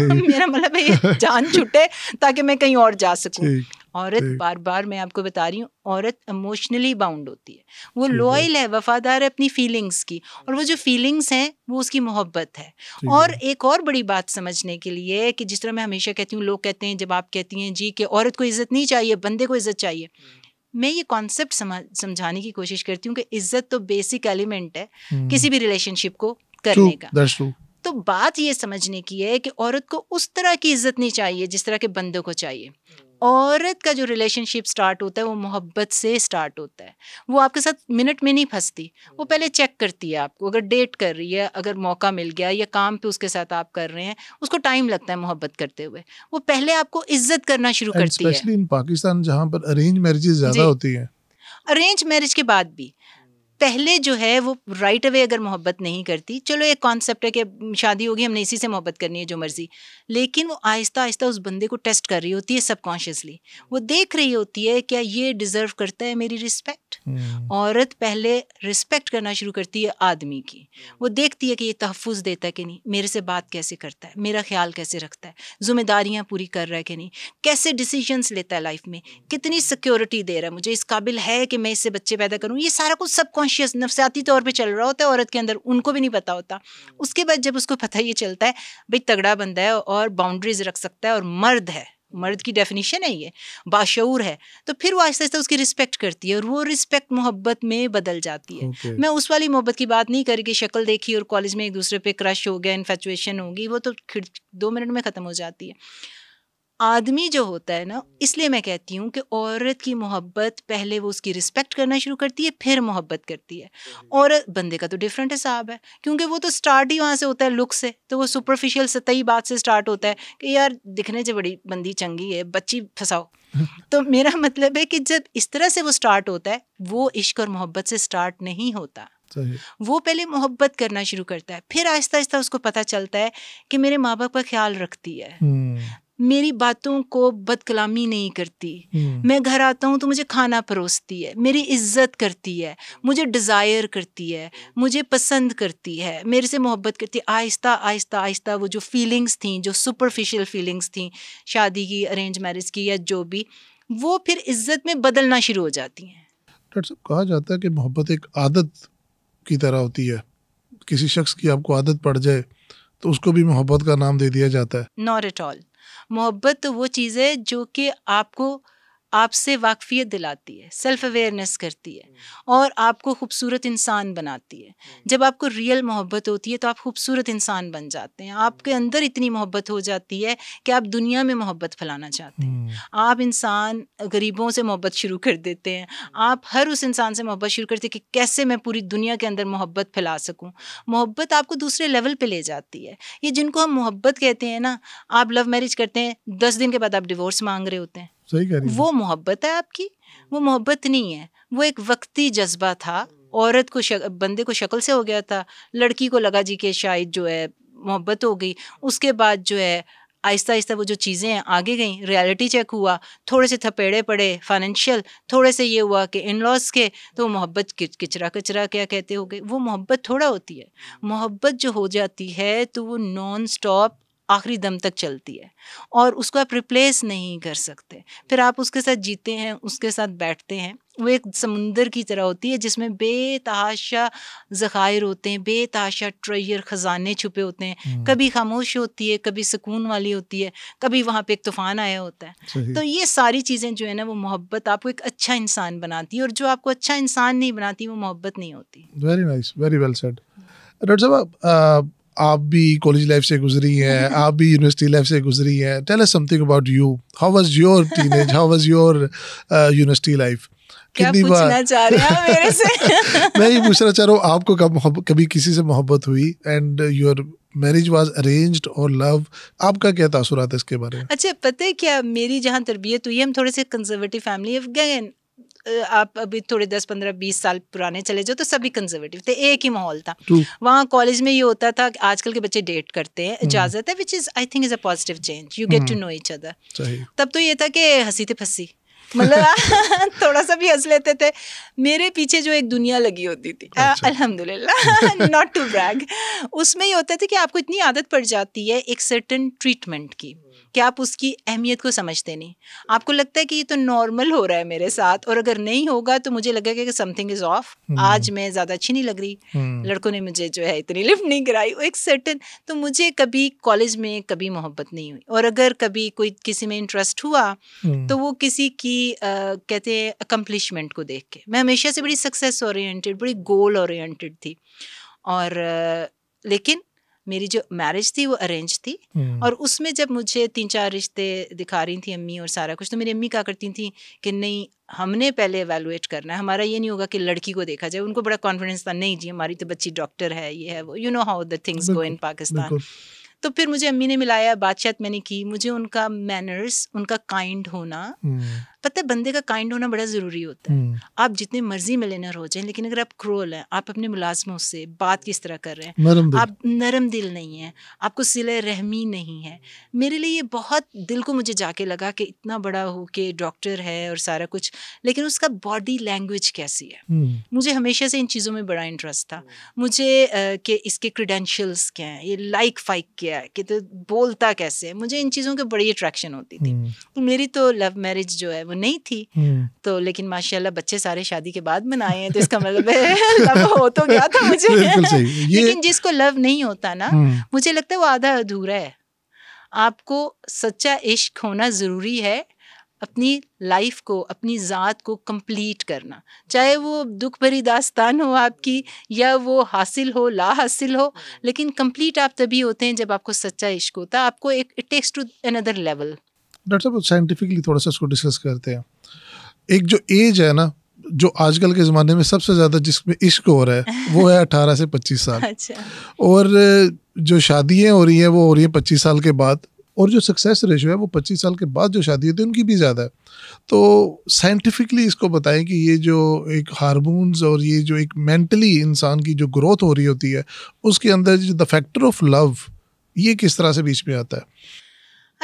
मेरा मतलब है ये जान छुटे ताकि मैं कहीं और जा सकूँ औरत बार बार मैं आपको बता रही हूँ औरत इमोशनली बाउंड होती है वो लॉयल है वफादार है अपनी फीलिंग्स की और वो जो फीलिंग्स हैं वो उसकी मोहब्बत है और एक और बड़ी बात समझने के लिए कि जिस तरह मैं हमेशा कहती हूँ लोग कहते हैं जब आप कहती हैं जी कि औरत को इज्जत नहीं चाहिए बंदे को इज्जत चाहिए हम्म। मैं ये कॉन्सेप्ट समझाने की कोशिश करती हूँ कि इज्जत तो बेसिक एलिमेंट है किसी हम्म। भी रिलेशनशिप को करने का तो बात ये समझने की है कि औरत को उस तरह की इज्जत नहीं चाहिए जिस तरह के बंदों को चाहिए औरत का जो रिलेशनशिप स्टार्ट होता है वो मोहब्बत से स्टार्ट होता है वो आपके साथ मिनट में नहीं फंसती वो हम्म। पहले चेक करती है आपको अगर डेट कर रही है अगर मौका मिल गया या काम पे उसके साथ आप कर रहे हैं उसको टाइम लगता है मोहब्बत करते हुए वो पहले आपको इज्जत करना शुरू करती है पाकिस्तान जहाँ पर अरेंज मैरिज ज़्यादा होती है अरेंज मैरिज के बाद भी पहले जो है वो राइट अवे अगर मोहब्बत नहीं करती चलो एक कॉन्सेप्ट है कि शादी होगी हमने इसी से मोहब्बत करनी है जो मर्जी लेकिन वो आहिस्ता आहिस्ता उस बंदे को टेस्ट कर रही होती है सबकॉन्शियसली वो देख रही होती है क्या ये डिज़र्व करता है मेरी रिस्पेक्ट हम्म। औरत पहले रिस्पेक्ट करना शुरू करती है आदमी की वो देखती है कि ये तहफ़ देता है कि नहीं मेरे से बात कैसे करता है मेरा ख्याल कैसे रखता है जिम्मेदारियाँ पूरी कर रहा है कि नहीं कैसे डिसीजंस लेता है लाइफ में कितनी सिक्योरिटी दे रहा है मुझे इस काबिल है कि मैं इससे बच्चे पैदा करूँ ये सारा कुछ सबकॉन्शियस कॉन्शियस नफसियाती तौर पर चल रहा होता है औरत के अंदर उनको भी नहीं पता होता हम्म। उसके बाद जब उसको पता ये चलता है भाई तगड़ा बंदा है और बाउंड्रीज रख सकता है और मर्द है मर्द की डेफिनेशन है ये बाशूर है तो फिर वो आहिस्ता आहिस्ता उसकी रिस्पेक्ट करती है और वो रिस्पेक्ट मोहब्बत में बदल जाती है okay. मैं उस वाली मोहब्बत की बात नहीं करके शक्ल देखी और कॉलेज में एक दूसरे पे क्रश हो गया इन्फेचुएशन होगी वो तो खिड़ दो मिनट में ख़त्म हो जाती है आदमी जो होता है ना इसलिए मैं कहती हूँ कि औरत की मोहब्बत पहले वो उसकी रिस्पेक्ट करना शुरू करती है फिर मोहब्बत करती है हम्म। औरत बंदे का तो डिफरेंट हिसाब है क्योंकि वो तो स्टार्ट ही वहाँ से होता है लुक से तो वो सुपरफिशियल सतही बात से स्टार्ट होता है कि यार दिखने से बड़ी बंदी चंगी है बच्ची फंसाओ तो मेरा मतलब है कि जब इस तरह से वो स्टार्ट होता है वो इश्क और मोहब्बत से स्टार्ट नहीं होता वो पहले मोहब्बत करना शुरू करता है फिर आहिस्ता आहिस्ता उसको पता चलता है कि मेरे माँ बाप का ख्याल रखती है हम्म। मेरी बातों को बदकलामी नहीं करती हम्म। मैं घर आता हूँ तो मुझे खाना परोसती है मेरी इज्जत करती है मुझे डिज़ायर करती है मुझे पसंद करती है मेरे से मोहब्बत करती है आहिस्ता आहिस्ता आहिस्ता वो जो फीलिंग्स थी जो सुपरफिशियल फीलिंग्स थी शादी की अरेंज मैरिज की या जो भी वो फिर इज्जत में बदलना शुरू हो जाती हैं डॉक्टर साहब कहा जाता है कि मोहब्बत एक आदत की तरह होती है किसी शख्स की आपको आदत पड़ जाए तो उसको भी मोहब्बत का नाम दे दिया जाता है नॉट एट ऑल मोहब्बत वो चीज़ है जो कि आपको आपसे वाकफियत दिलाती है सेल्फ अवेयरनेस करती है हम्म। और आपको खूबसूरत इंसान बनाती है हम्म। जब आपको रियल मोहब्बत होती है तो आप खूबसूरत इंसान बन जाते हैं आपके हम्म। अंदर इतनी मोहब्बत हो जाती है कि आप दुनिया में मोहब्बत फैलाना चाहते हैं आप इंसान गरीबों से मोहब्बत शुरू कर देते हैं आप हर उस इंसान से मोहब्बत शुरू करते हैं कि कैसे मैं पूरी दुनिया के अंदर मोहब्बत फैला सकूँ मोहब्बत आपको दूसरे लेवल पर ले जाती है ये जिनको हम मोहब्बत कहते हैं ना आप लव मैरिज करते हैं दस दिन के बाद आप डिवोर्स मांग रहे होते हैं सही कह रही वो मोहब्बत है आपकी वो मोहब्बत नहीं है वो एक वक्ती जज्बा था औरत को शक, बंदे को शक्ल से हो गया था लड़की को लगा जी कि शायद जो है मोहब्बत हो गई उसके बाद जो है आहिस्ता आहिस्ता वो जो चीज़ें हैं आगे गई रियलिटी चेक हुआ थोड़े से थपेड़े पड़े फाइनेंशियल थोड़े से ये हुआ कि इन लॉज के तो मोहब्बत किचरा कचरा क्या कहते हो गए वो मोहब्बत थोड़ा होती है मोहब्बत जो हो जाती है तो वो नॉन स्टॉप आखिरी दम तक चलती है और उसको आप रिप्लेस नहीं कर सकते फिर आप उसके साथ जीते हैं उसके साथ बैठते हैं वो एक समुंदर की तरह होती है जिसमें बेतहाशा ज़खायर होते हैं बेतहाशा ट्रेयर ख़जाने छुपे होते हैं हम्म। कभी खामोश होती है कभी सुकून वाली होती है कभी वहाँ पे एक तूफ़ान आया होता है तो ये सारी चीज़ें जो है ना वो मोहब्बत आपको एक अच्छा इंसान बनाती है और जो आपको अच्छा इंसान नहीं बनाती वो मोहब्बत नहीं होती very nice very well said doctor साहब आप भी कॉलेज लाइफ से गुजरी हैं आप भी यूनिवर्सिटी लाइफ से गुजरी हैं tell us something about you how was your teenage how was your university life कितनी बार मेरे से मैं ये पूछना चाह रहा हूँ आपको कब कभी किसी से मोहब्बत हुई and your marriage was arranged और लव आपका क्या तासुरात है इसके बारे में अच्छा पता है क्या मेरी जहाँ तरबियत हुई हम थोड़े से कंजर्वेटिव फैमिली अगेन आप अभी थोड़े दस पंद्रह बीस साल पुराने चले जाओ तो सभी कंजर्वेटिव थे एक ही माहौल था वहाँ कॉलेज में ये होता था कि आजकल के बच्चे डेट करते हैं हम्म। इजाजत है which is I think is a positive change you get to know each other तब तो ये था कि हंसी थे तो फंसी मतलब थोड़ा सा भी हंस लेते थे मेरे पीछे जो एक दुनिया लगी होती थी अच्छा। अल्हम्दुलिल्लाह नॉट टू ब्रैग उसमें ये होता था कि आपको इतनी आदत पड़ जाती है एक सर्टन ट्रीटमेंट की कि आप उसकी अहमियत को समझते नहीं आपको लगता है कि ये तो नॉर्मल हो रहा है मेरे साथ और अगर नहीं होगा तो मुझे लगेगा कि समथिंग इज ऑफ आज मैं ज़्यादा अच्छी नहीं लग रही हम्म। लड़कों ने मुझे जो है इतनी लिफ्ट नहीं कराई एक सर्टन तो मुझे कभी कॉलेज में कभी मोहब्बत नहीं हुई और अगर कभी कोई किसी में इंटरेस्ट हुआ हम्म। तो वो किसी की आ, कहते हैं अकम्पलिशमेंट को देख के मैं हमेशा से बड़ी सक्सेस ओरिएंटेड बड़ी गोल ओरिएंटेड थी और लेकिन मेरी जो मैरिज थी वो अरेंज थी hmm. और उसमें जब मुझे तीन चार रिश्ते दिखा रही थी अम्मी और सारा कुछ तो मेरी अम्मी क्या करती थी कि नहीं हमने पहले एवेलुएट करना है हमारा ये नहीं होगा कि लड़की को देखा जाए उनको बड़ा कॉन्फिडेंस था नहीं जी हमारी तो बच्ची डॉक्टर है ये है वो you know how the things go in Pakistan तो फिर मुझे अम्मी ने मिलाया बातचीत मैंने की मुझे उनका मैनर्स उनका काइंड होना हम्म। पता है बंदे का काइंड होना बड़ा ज़रूरी होता है हम्म। आप जितने मर्जी मिलेनर हो जाए लेकिन अगर आप क्रोल हैं आप अपने मुलाजमों से बात किस तरह कर रहे हैं आप नरम दिल नहीं है आपको सिल रहमी नहीं है मेरे लिए ये बहुत दिल को मुझे जाके लगा कि इतना बड़ा हो के डॉक्टर है और सारा कुछ लेकिन उसका बॉडी लैंग्वेज कैसी है हम्म। मुझे हमेशा से इन चीज़ों में बड़ा इंटरेस्ट था मुझे कि इसके क्रीडेंशल्स क्या हैं ये लाइक फाइक क्या क्या है कि तो बोलता कैसे है मुझे इन चीज़ों की बड़ी अट्रैक्शन होती थी तो मेरी तो लव मैरिज जो है वो नहीं थी हम्म। तो लेकिन माशाल्लाह बच्चे सारे शादी के बाद बनाए हैं तो इसका मतलब है लव हो तो गया था मुझे लेकिन जिसको लव नहीं होता ना हम्म। मुझे लगता है वो आधा अधूरा है आपको सच्चा इश्क होना ज़रूरी है अपनी लाइफ को अपनी ज़ात को कंप्लीट करना चाहे वो दुख भरी दास्तान हो आपकी या वो हासिल हो ला हासिल हो लेकिन कंप्लीट आप तभी होते हैं जब आपको सच्चा इश्क होता है आपको एक it takes to another level doctor साहब साइंटिफिकली तो थोड़ा सा इसको डिस्कस करते हैं एक जो एज है ना जो आजकल के ज़माने में सबसे ज़्यादा जिसमें इश्क हो रहा है वो है अठारह से पच्चीस साल अच्छा। और जो शादियाँ हो रही हैं वो हो रही हैं पच्चीस साल के बाद और जो सक्सेस रेशो है वो पच्चीस साल के बाद जो शादी होती है उनकी भी ज़्यादा है तो साइंटिफिकली इसको बताएं कि ये जो एक हारमोन्स और ये जो एक मेंटली इंसान की जो ग्रोथ हो रही होती है उसके अंदर जो द फैक्टर ऑफ लव ये किस तरह से बीच में आता है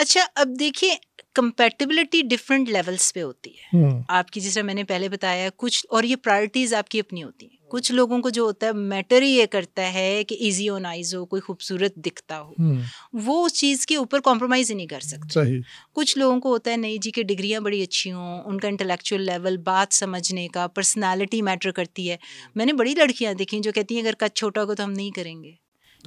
अच्छा अब देखिए कंपेटिबिलिटी डिफरेंट लेवल्स पे होती है हम्म। आपकी जिस तरह मैंने पहले बताया कुछ और ये प्रायोरिटीज़ आपकी अपनी होती हैं कुछ लोगों को जो होता है मैटर ही ये करता है कि इजी ऑन आइज हो कोई खूबसूरत दिखता हो हम्म। वो उस चीज़ के ऊपर कॉम्प्रोमाइज़ ही नहीं कर सकते कुछ लोगों को होता है नहीं जी की डिग्रियाँ बड़ी अच्छी हों उनका इंटेलेक्चुअल लेवल बात समझने का पर्सनैलिटी मैटर करती है हम्म। मैंने बड़ी लड़कियाँ देखी जो कहती हैं अगर कद छोटा होगा तो हम नहीं करेंगे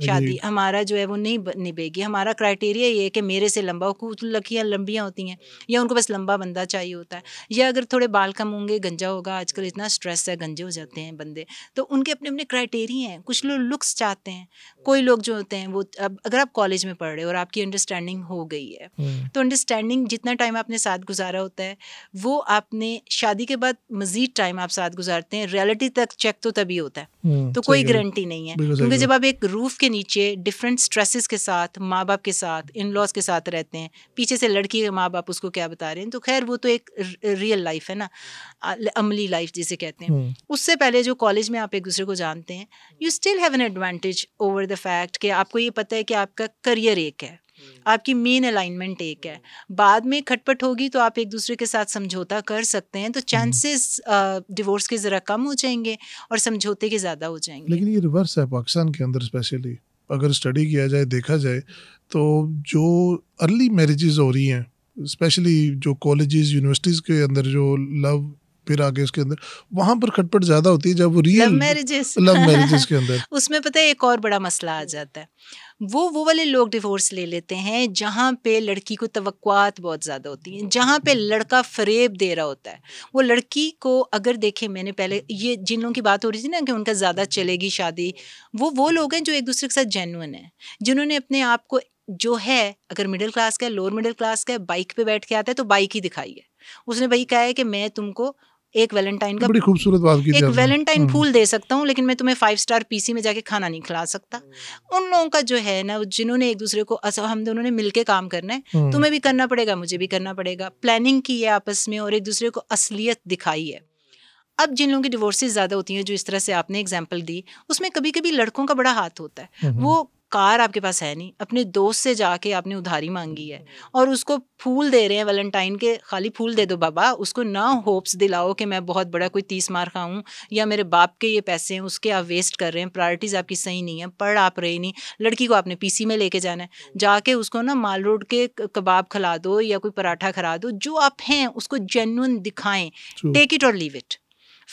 शादी हमारा जो है वो नहीं निभेगी हमारा क्राइटेरिया ये है कि मेरे से लंबा कुछ लंबियाँ होती हैं या उनको बस लंबा बंदा चाहिए होता है या अगर थोड़े बाल कम होंगे गंजा होगा आजकल इतना स्ट्रेस है गंजे हो जाते हैं बंदे तो उनके अपने अपने क्राइटेरिया हैं कुछ लोग लुक्स चाहते हैं कोई लोग जो होते हैं वो अब अगर आप कॉलेज में पढ़ रहे हो और आपकी अंडरस्टैंडिंग हो गई है तो अंडरस्टैंडिंग जितना टाइम आपने साथ गुजारा होता है वो आपने शादी के बाद मजीद टाइम आप साथ गुजारते हैं रियलिटी तक चेक तो तभी होता है तो कोई गारंटी नहीं है क्योंकि जब आप एक रूफ के नीचे डिफरेंट स्ट्रेसेस के साथ माँ बाप के साथ इन लॉज के साथ रहते हैं पीछे से लड़की के माँ बाप उसको क्या बता रहे हैं तो खैर वो तो एक रियल लाइफ है ना अमली लाइफ जिसे कहते हैं हम्म। उससे पहले जो कॉलेज में आप एक दूसरे को जानते हैं you still have an advantage over the fact कि आपको ये पता है कि आपका करियर एक है हम्म। आपकी मेन अलाइनमेंट एक है हम्म। बाद में खटपट होगी तो आप एक दूसरे के साथ समझौता कर सकते हैं तो चांसेस हम्म। डिवोर्स के ज़रा कम हो जाएंगे और समझौते के ज़्यादा हो जाएंगे लेकिन ये रिवर्स है पाकिस्तान के अंदर स्पेशली अगर स्टडी किया जाए देखा जाए तो जो अर्ली मैरिजेज हो रही हैं स्पेशली जो कॉलेजेस यूनिवर्सिटीज़ के अंदर जो लव फिर आगे उसके अंदर वहां पर खटपट ज्यादा होती है जब वो real love marriages love marriages के अंदर उसमें पता है एक और बड़ा मसला आ जाता है वो वो वाले लोग डिवोर्स ले लेते हैं जहाँ पे लड़की को तवक्कात बहुत ज़्यादा होती हैं जहाँ पे लड़का फरेब दे रहा होता है वो लड़की को अगर देखे मैंने पहले ये जिन लोगों की बात हो रही थी ना कि उनका ज़्यादा चलेगी शादी वो वो लोग हैं जो एक दूसरे के साथ जेनुअन है जिन्होंने अपने आप को जो है अगर मिडिल क्लास का है लोअर मिडिल क्लास का है बाइक पर बैठ के आता है तो बाइक ही दिखाई है उसने भाई कहा है कि मैं तुमको एक वैलेंटाइन का बड़ी खूबसूरत बात की एक वैलेंटाइन हम्म। फूल दे सकता हूँ लेकिन मैं तुम्हें फाइव स्टार पीसी में जाके खाना नहीं खिला सकता हम्म। उन लोगों का जो है ना जिन्होंने एक दूसरे को अच्छा, हम दोनों ने मिलकर काम करना है हम्म। तुम्हें भी करना पड़ेगा मुझे भी करना पड़ेगा प्लानिंग की है आपस में और एक दूसरे को असलियत दिखाई है अब जिन लोगों की डिवोर्सेज ज़्यादा होती हैं जो इस तरह से आपने एग्जाम्पल दी उसमें कभी कभी लड़कों का बड़ा हाथ होता है वो कार आपके पास है नहीं अपने दोस्त से जाके आपने उधारी मांगी है हम्म। और उसको फूल दे रहे हैं वैलेंटाइन के खाली फूल दे दो बाबा उसको ना होप्स दिलाओ कि मैं बहुत बड़ा कोई तीस मार खाऊं या मेरे बाप के ये पैसे हैं उसके आप वेस्ट कर रहे हैं प्रायोरिटीज़ आपकी सही नहीं है पढ़ आप रहे नहीं लड़की को आपने पीसी में लेके जाना है हम्म। जाके उसको ना माल रोड के कबाब खिला दो या कोई पराठा खिला दो जो आप हैं उसको जेन्यून दिखाएं टेक इट और लीव इट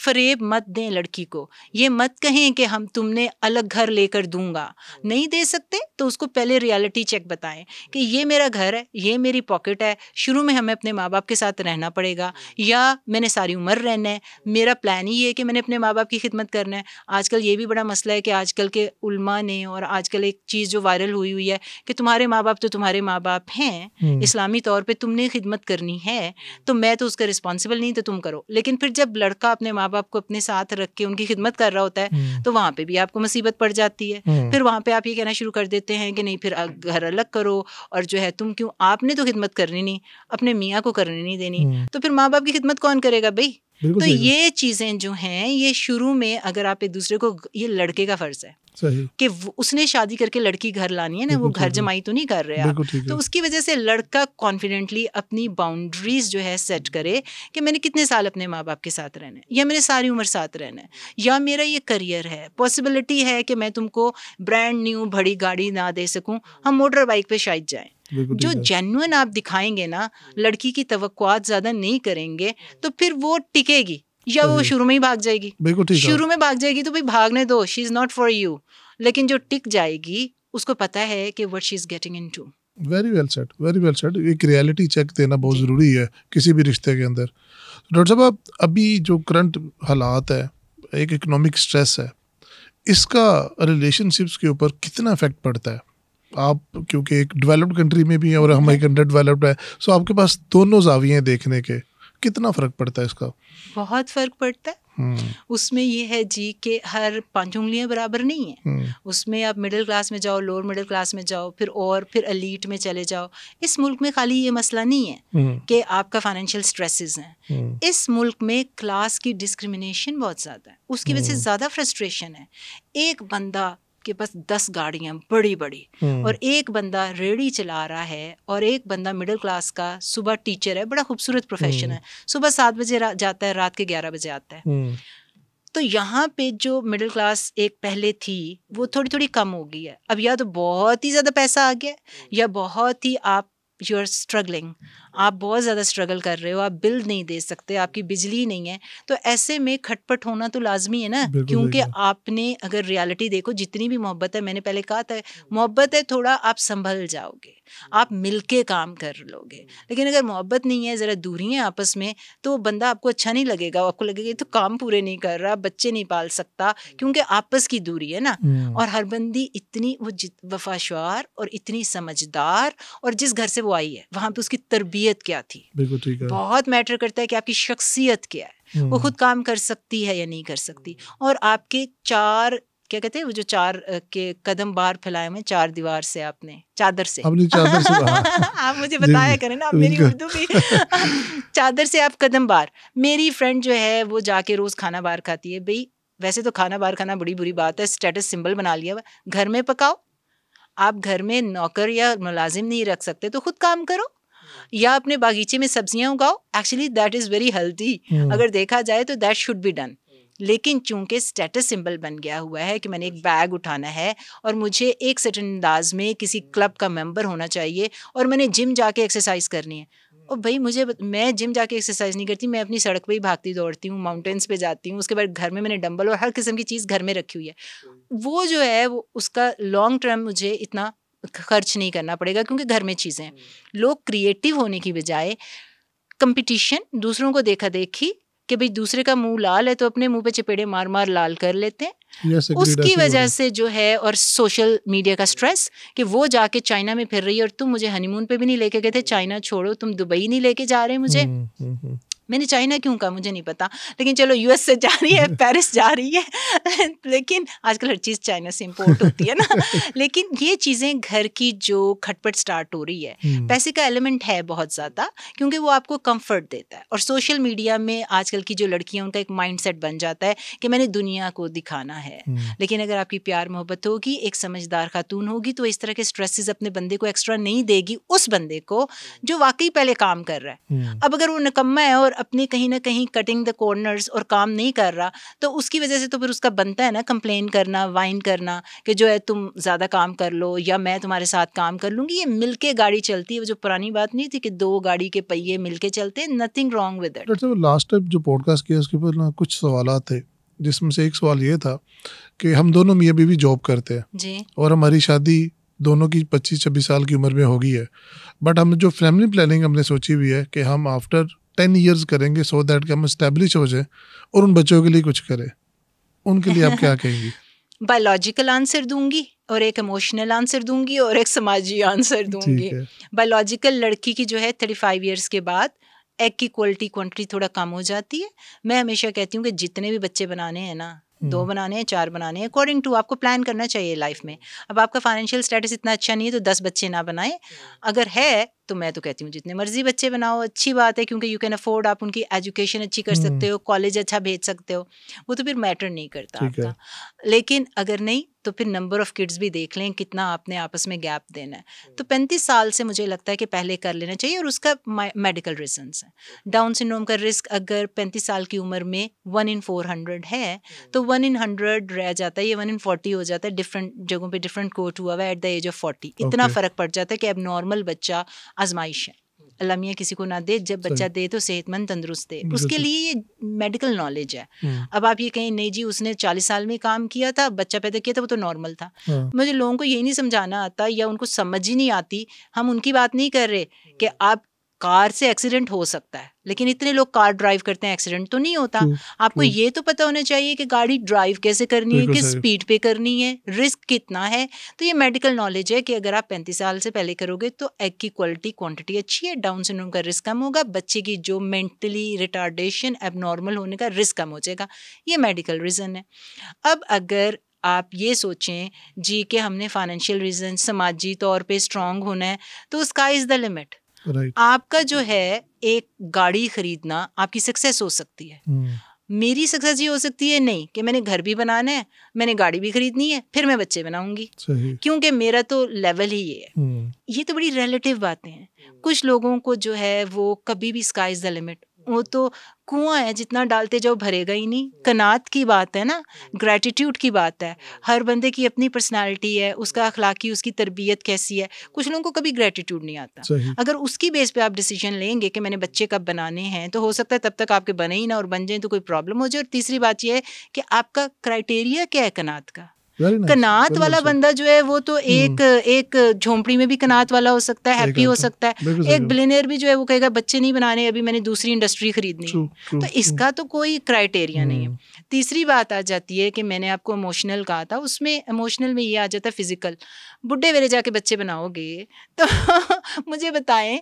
फरेब मत दें लड़की को ये मत कहें कि हम तुमने अलग घर लेकर दूंगा नहीं दे सकते तो उसको पहले रियलिटी चेक बताएं कि ये मेरा घर है ये मेरी पॉकेट है शुरू में हमें अपने माँ बाप के साथ रहना पड़ेगा या मैंने सारी उम्र रहना है मेरा प्लान ही है कि मैंने अपने माँ बाप की खिदमत करना है आजकल ये भी बड़ा मसला है कि आजकल के उलमा ने और आजकल एक चीज़ जो वायरल हुई हुई है कि तुम्हारे माँ बाप तो तुम्हारे माँ बाप हैं हम्म। इस्लामी तौर पर तुमने खिदमत करनी है तो मैं तो उसका रिस्पॉन्सिबल नहीं तो तुम करो लेकिन फिर जब लड़का अपने माँ बाप को अपने साथ रख के उनकी खिदमत कर रहा होता है हम्म। तो वहाँ पे भी आपको मुसीबत पड़ जाती है हम्म। फिर वहाँ पे आप ये कहना शुरू कर देते हैं कि नहीं फिर घर अलग करो और जो है तुम क्यों आपने तो खिदमत करनी नहीं अपने मियाँ को करनी नहीं देनी हम्म। तो फिर माँ बाप की खिदमत कौन करेगा भाई तो ये चीज़ें जो हैं ये शुरू में अगर आप एक दूसरे को ये लड़के का फ़र्ज़ है कि उसने शादी करके लड़की घर लानी है ना वो घर जमाई तो नहीं कर रहा तो उसकी वजह से लड़का कॉन्फिडेंटली अपनी बाउंड्रीज जो है सेट करे कि मैंने कितने साल अपने माँ बाप के साथ रहना है या मैंने सारी उम्र साथ रहना है या मेरा ये करियर है पॉसिबिलिटी है कि मैं तुमको ब्रांड न्यू बड़ी गाड़ी ना दे सकूँ हम मोटर बाइक पर शायद जाएँ जो जेनुअन आप दिखाएंगे ना लड़की की तो ज़्यादा नहीं करेंगे तो फिर वो टिकेगी या वो शुरू में ही भाग जाएगी बिल्कुल ठीक शुरू में भाग जाएगी तो भाई भागने दो she is not for you लेकिन जो टिक जाएगी उसको पता है कि what she is getting into very well set very well set एक रियलिटी चेक देना बहुत ज़रूरी है किसी भी रिश्ते के अंदर डॉक्टर साहब अभी जो करंट हालात है एक इकोनॉमिक स्ट्रेस है इसका रिलेशनशिप्स के ऊपर कितना इफेक्ट पड़ता है आप क्योंकि एक डेवलप्ड कंट्री में भी हैं और हमारी कंट्री डेवलप्ड है सो आपके पास दोनों जाविये देखने के कितना फर्क पड़ता है इसका बहुत फर्क पड़ता है हम्म। उसमें ये है जी के हर पांच उंगलियां बराबर नहीं है हम्म। उसमें आप मिडिल क्लास में जाओ लोअर मिडिल क्लास में जाओ फिर और फिर अलीट में चले जाओ इस मुल्क में खाली ये मसला नहीं है हम्म। कि आपका फाइनेंशियल स्ट्रेसेस हैं इस मुल्क में क्लास की डिस्क्रिमिनेशन बहुत ज़्यादा है उसकी वजह से ज़्यादा फ्रस्ट्रेशन है एक बंदा के पास दस गाड़ियां बड़ी बड़ी हम्म। और एक बंदा रेडी चला रहा है और एक बंदा मिडिल क्लास का सुबह टीचर है बड़ा खूबसूरत प्रोफेशन हम्म। है सुबह सात बजे जाता है रात के ग्यारह बजे आता है हम्म। तो यहाँ पे जो मिडिल क्लास एक पहले थी वो थोड़ी थोड़ी कम हो गई है अब या तो बहुत ही ज़्यादा पैसा आ गया या बहुत ही आप यू आर स्ट्रगलिंग आप बहुत ज़्यादा स्ट्रगल कर रहे हो आप बिल नहीं दे सकते आपकी बिजली नहीं है तो ऐसे में खटपट होना तो लाजमी है ना क्योंकि आपने अगर रियलिटी देखो जितनी भी मोहब्बत है मैंने पहले कहा था मोहब्बत है थोड़ा आप संभल जाओगे आप मिलके काम कर लोगे लेकिन अगर मोहब्बत नहीं है ज़रा दूरी है आपस में तो बंदा आपको अच्छा नहीं लगेगा आपको लगेगा तो काम पूरे नहीं कर रहा बच्चे नहीं पाल सकता क्योंकि आपस की दूरी है ना हम्म। और हर बंदी इतनी वो वफाशार और इतनी समझदार और जिस घर से वो आई है वहाँ पर उसकी तरबी तबीयत क्या थी बिल्कुल ठीक है बहुत मैटर करता है कि आपकी शख्सियत क्या है वो हम्म। खुद काम कर सकती है या नहीं कर सकती और आपके चार क्या कहते हैं वो जो चार के कदम बाहर फैलाए हुए चार दीवार से आपने चादर से आपने चादर से आप मुझे बताया करें ना मेरी उर्दू भी चादर से आप कदम बाहर मेरी फ्रेंड जो है वो जाके रोज खाना बाहर खाती है भाई वैसे तो खाना बाहर खाना बड़ी बुरी बात है स्टेटस सिंबल बना लिया घर में पकाओ आप घर में नौकर या मुलाजिम नहीं रख सकते तो खुद काम करो या अपने बागीचे में सब्जियां उगाओ actually that is very healthy अगर देखा जाए तो दैट शुड बी डन लेकिन चूंकि स्टेटस सिंबल बन गया हुआ है कि मैंने एक बैग उठाना है और मुझे एक सर्टन अंदाज में किसी क्लब हम्म। का मेंबर होना चाहिए और मैंने जिम जाके एक्सरसाइज करनी है और हम्म। भाई मुझे मैं जिम जाके एक्सरसाइज नहीं करती मैं अपनी सड़क पे ही भागती दौड़ती हूँ माउंटेन्स पे जाती हूँ उसके बाद घर में मैंने डंबल और हर किस्म की चीज़ घर में रखी हुई है हम्म। वो जो है वो उसका लॉन्ग टर्म मुझे इतना खर्च नहीं करना पड़ेगा क्योंकि घर में चीज़ें हैं हम्म। लोग क्रिएटिव होने की बजाय कंपटीशन दूसरों को देखा देखी कि भाई दूसरे का मुंह लाल है तो अपने मुंह पे चपेड़े मार मार लाल कर लेते हैं yes, उसकी वजह से जो है और सोशल मीडिया का स्ट्रेस कि वो जाके चाइना में फिर रही है और तुम मुझे हनीमून पे भी नहीं लेके गए थे चाइना छोड़ो तुम दुबई नहीं लेके जा रहे मुझे हम्म, हम्म, मैंने चाइना क्यों कहा मुझे नहीं पता लेकिन चलो यूएस से जा रही है पेरिस जा रही है लेकिन आजकल हर चीज़ चाइना से इम्पोर्ट होती है ना लेकिन ये चीज़ें घर की जो खटपट स्टार्ट हो रही है हम्म। पैसे का एलिमेंट है बहुत ज़्यादा क्योंकि वो आपको कंफर्ट देता है और सोशल मीडिया में आजकल की जो लड़कियाँ उनका एक माइंड बन जाता है कि मैंने दुनिया को दिखाना है हम्म। लेकिन अगर आपकी प्यार मोहब्बत होगी एक समझदार खातून होगी तो इस तरह के स्ट्रेसेस अपने बंदे को एक्स्ट्रा नहीं देगी उस बंदे को हम्म। जो वाकई पहले काम कर रहा है अब अगर वो निकम्मा है और अपनी कहीं ना कहीं कटिंग द कॉर्नर्स और काम नहीं कर रहा तो उसकी वजह से तो फिर उसका बनता है ना कंप्लेन करना वाइन करना कि जो है तुम ज़्यादा काम कर लो या मैं तुम्हारे साथ काम कर लूँगी ये मिल गाड़ी चलती है वो जो पुरानी बात नहीं थी कि दो गाड़ी के पहिए मिल के चलते हैं nothing wrong with it last time जो पॉडकास्ट किया उसके ऊपर ना कुछ सवाल थे जिसमें से एक सवाल ये था कि हम दोनों मियाँ बीवी जॉब करते हैं जी और हमारी शादी दोनों की पच्चीस छब्बीस साल की उम्र में होगी है बट हम जो फैमिली प्लानिंग हमने सोची हुई है कि हम आफ्टर टेन ईयर्स करेंगे सो दैट कि हम इस्टेब्लिश हो जाए और उन बच्चों के लिए कुछ करें उनके लिए आप क्या कहेंगी बायोलॉजिकल आंसर दूंगी और एक इमोशनल आंसर दूंगी और एक समाजी आंसर दूंगी बायोलॉजिकल लड़की की जो है थर्टी फाइव ईयर्स के बाद एग की क्वालिटी क्वान्टिटी थोड़ा कम हो जाती है मैं हमेशा कहती हूँ कि जितने भी बच्चे बनाने हैं ना दो हम्म। बनाने हैं चार बनाने हैं अकॉर्डिंग टू आपको प्लान करना चाहिए लाइफ में अब आपका फाइनेंशियल स्टेटस इतना अच्छा नहीं है तो दस बच्चे ना बनाएं अगर है तो मैं तो कहती हूँ जितने मर्जी बच्चे बनाओ अच्छी बात है क्योंकि यू कैन अफोर्ड आप उनकी एजुकेशन अच्छी कर सकते हम्म। हो कॉलेज अच्छा भेज सकते हो वो तो फिर मैटर नहीं करता आपका लेकिन अगर नहीं तो फिर नंबर ऑफ़ किड्स भी देख लें कितना आपने आपस में गैप देना है तो हम्म। पैंतीस साल से मुझे लगता है कि पहले कर लेना चाहिए और उसका मेडिकल रीजंस है डाउन सिंड्रोम का रिस्क अगर पैंतीस साल की उम्र में वन इन फोर हंड्रेड है तो वन इन हंड्रेड रह जाता है या वन इन फोर्टी हो जाता है डिफरेंट जगहों पर डिफरेंट कोट हुआ हुआ है at the age of forty इतना फ़र्क पड़ जाता है कि अब नॉर्मल बच्चा आजमाइश है अल्लाह मियाँ किसी को ना दे जब बच्चा दे तो सेहतमंद तंदुरुस्त दे उसके लिए ये मेडिकल नॉलेज है हम्म। अब आप ये कहें नहीं जी उसने चालीस साल में काम किया था बच्चा पैदा किया था वो तो नॉर्मल था हाँ। मुझे लोगों को यही नहीं समझाना आता या उनको समझ ही नहीं आती हम उनकी बात नहीं कर रहे कि आप कार से एक्सीडेंट हो सकता है लेकिन इतने लोग कार ड्राइव करते हैं एक्सीडेंट तो नहीं होता हम्म, आपको हम्म। ये तो पता होना चाहिए कि गाड़ी ड्राइव कैसे करनी है किस स्पीड पे करनी है रिस्क कितना है तो ये मेडिकल नॉलेज है कि अगर आप पैंतीस साल से पहले करोगे तो एग की क्वालिटी क्वांटिटी अच्छी है डाउन सिंड्रोम का रिस्क कम होगा बच्चे की जो मेंटली रिटार्डेशन एबनॉर्मल होने का रिस्क कम हो जाएगा ये मेडिकल रीज़न है अब अगर आप ये सोचें जी कि हमने फाइनेंशियल रीज़न समाजी तौर पे स्ट्रांग होना है तो sky is the limit right. आपका जो है एक गाड़ी खरीदना आपकी सक्सेस हो सकती है hmm. मेरी सक्सेस ये हो सकती है नहीं कि मैंने घर भी बनाना है मैंने गाड़ी भी खरीदनी है फिर मैं बच्चे बनाऊंगी क्योंकि मेरा तो लेवल ही ये है hmm. ये तो बड़ी रिलेटिव बातें हैं कुछ लोगों को जो है वो कभी भी स्काई इज़ द लिमिट वो तो कुआं है जितना डालते जाओ भरेगा ही नहीं कनात की बात है ना ग्रैटिट्यूड की बात है हर बंदे की अपनी पर्सनालिटी है उसका अखलाकी उसकी तरबियत कैसी है कुछ लोगों को कभी ग्रेटिट्यूड नहीं आता अगर उसकी बेस पे आप डिसीजन लेंगे कि मैंने बच्चे कब बनाने हैं तो हो सकता है तब तक आपके बने ही ना और बन जाए तो कोई प्रॉब्लम हो जाए और तीसरी बात यह है कि आपका क्राइटेरिया क्या है कनात का कनात वाला बंदा जो है वो तो hmm. एक एक झोंपड़ी में भी कनात वाला हो सकता है हैप्पी हो सकता है एक बिलेनियर भी जो है वो कहेगा बच्चे नहीं बनाने अभी मैंने दूसरी इंडस्ट्री खरीदनी है तो इसका तो कोई क्राइटेरिया नहीं है hmm. तीसरी बात आ जाती है कि मैंने आपको इमोशनल कहा था उसमें इमोशनल में ये आ जाता है फिजिकल बुढ़े वेले जाके बच्चे बनाओगे तो मुझे बताएं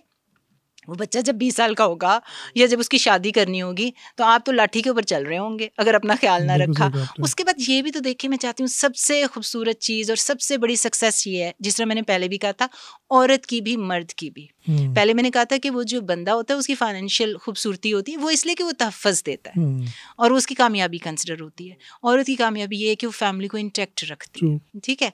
वो बच्चा जब बीस साल का होगा या जब उसकी शादी करनी होगी तो आप तो लाठी के ऊपर चल रहे होंगे अगर अपना ख्याल ना रखा उसके बाद ये भी तो देखिए मैं चाहती हूँ सबसे खूबसूरत चीज़ और सबसे बड़ी सक्सेस ये है जिस तरह मैंने पहले भी कहा था औरत की भी मर्द की भी हम्म। पहले मैंने कहा था कि वो जो बंदा होता है उसकी फाइनेंशियल खूबसूरती होती है वो इसलिए कि वो तहफ़ देता है हम्म। और उसकी कामयाबी कंसिडर होती है औरत की कामयाबी ये है कि वो फैमिली को इंटेक्ट रखती है ठीक है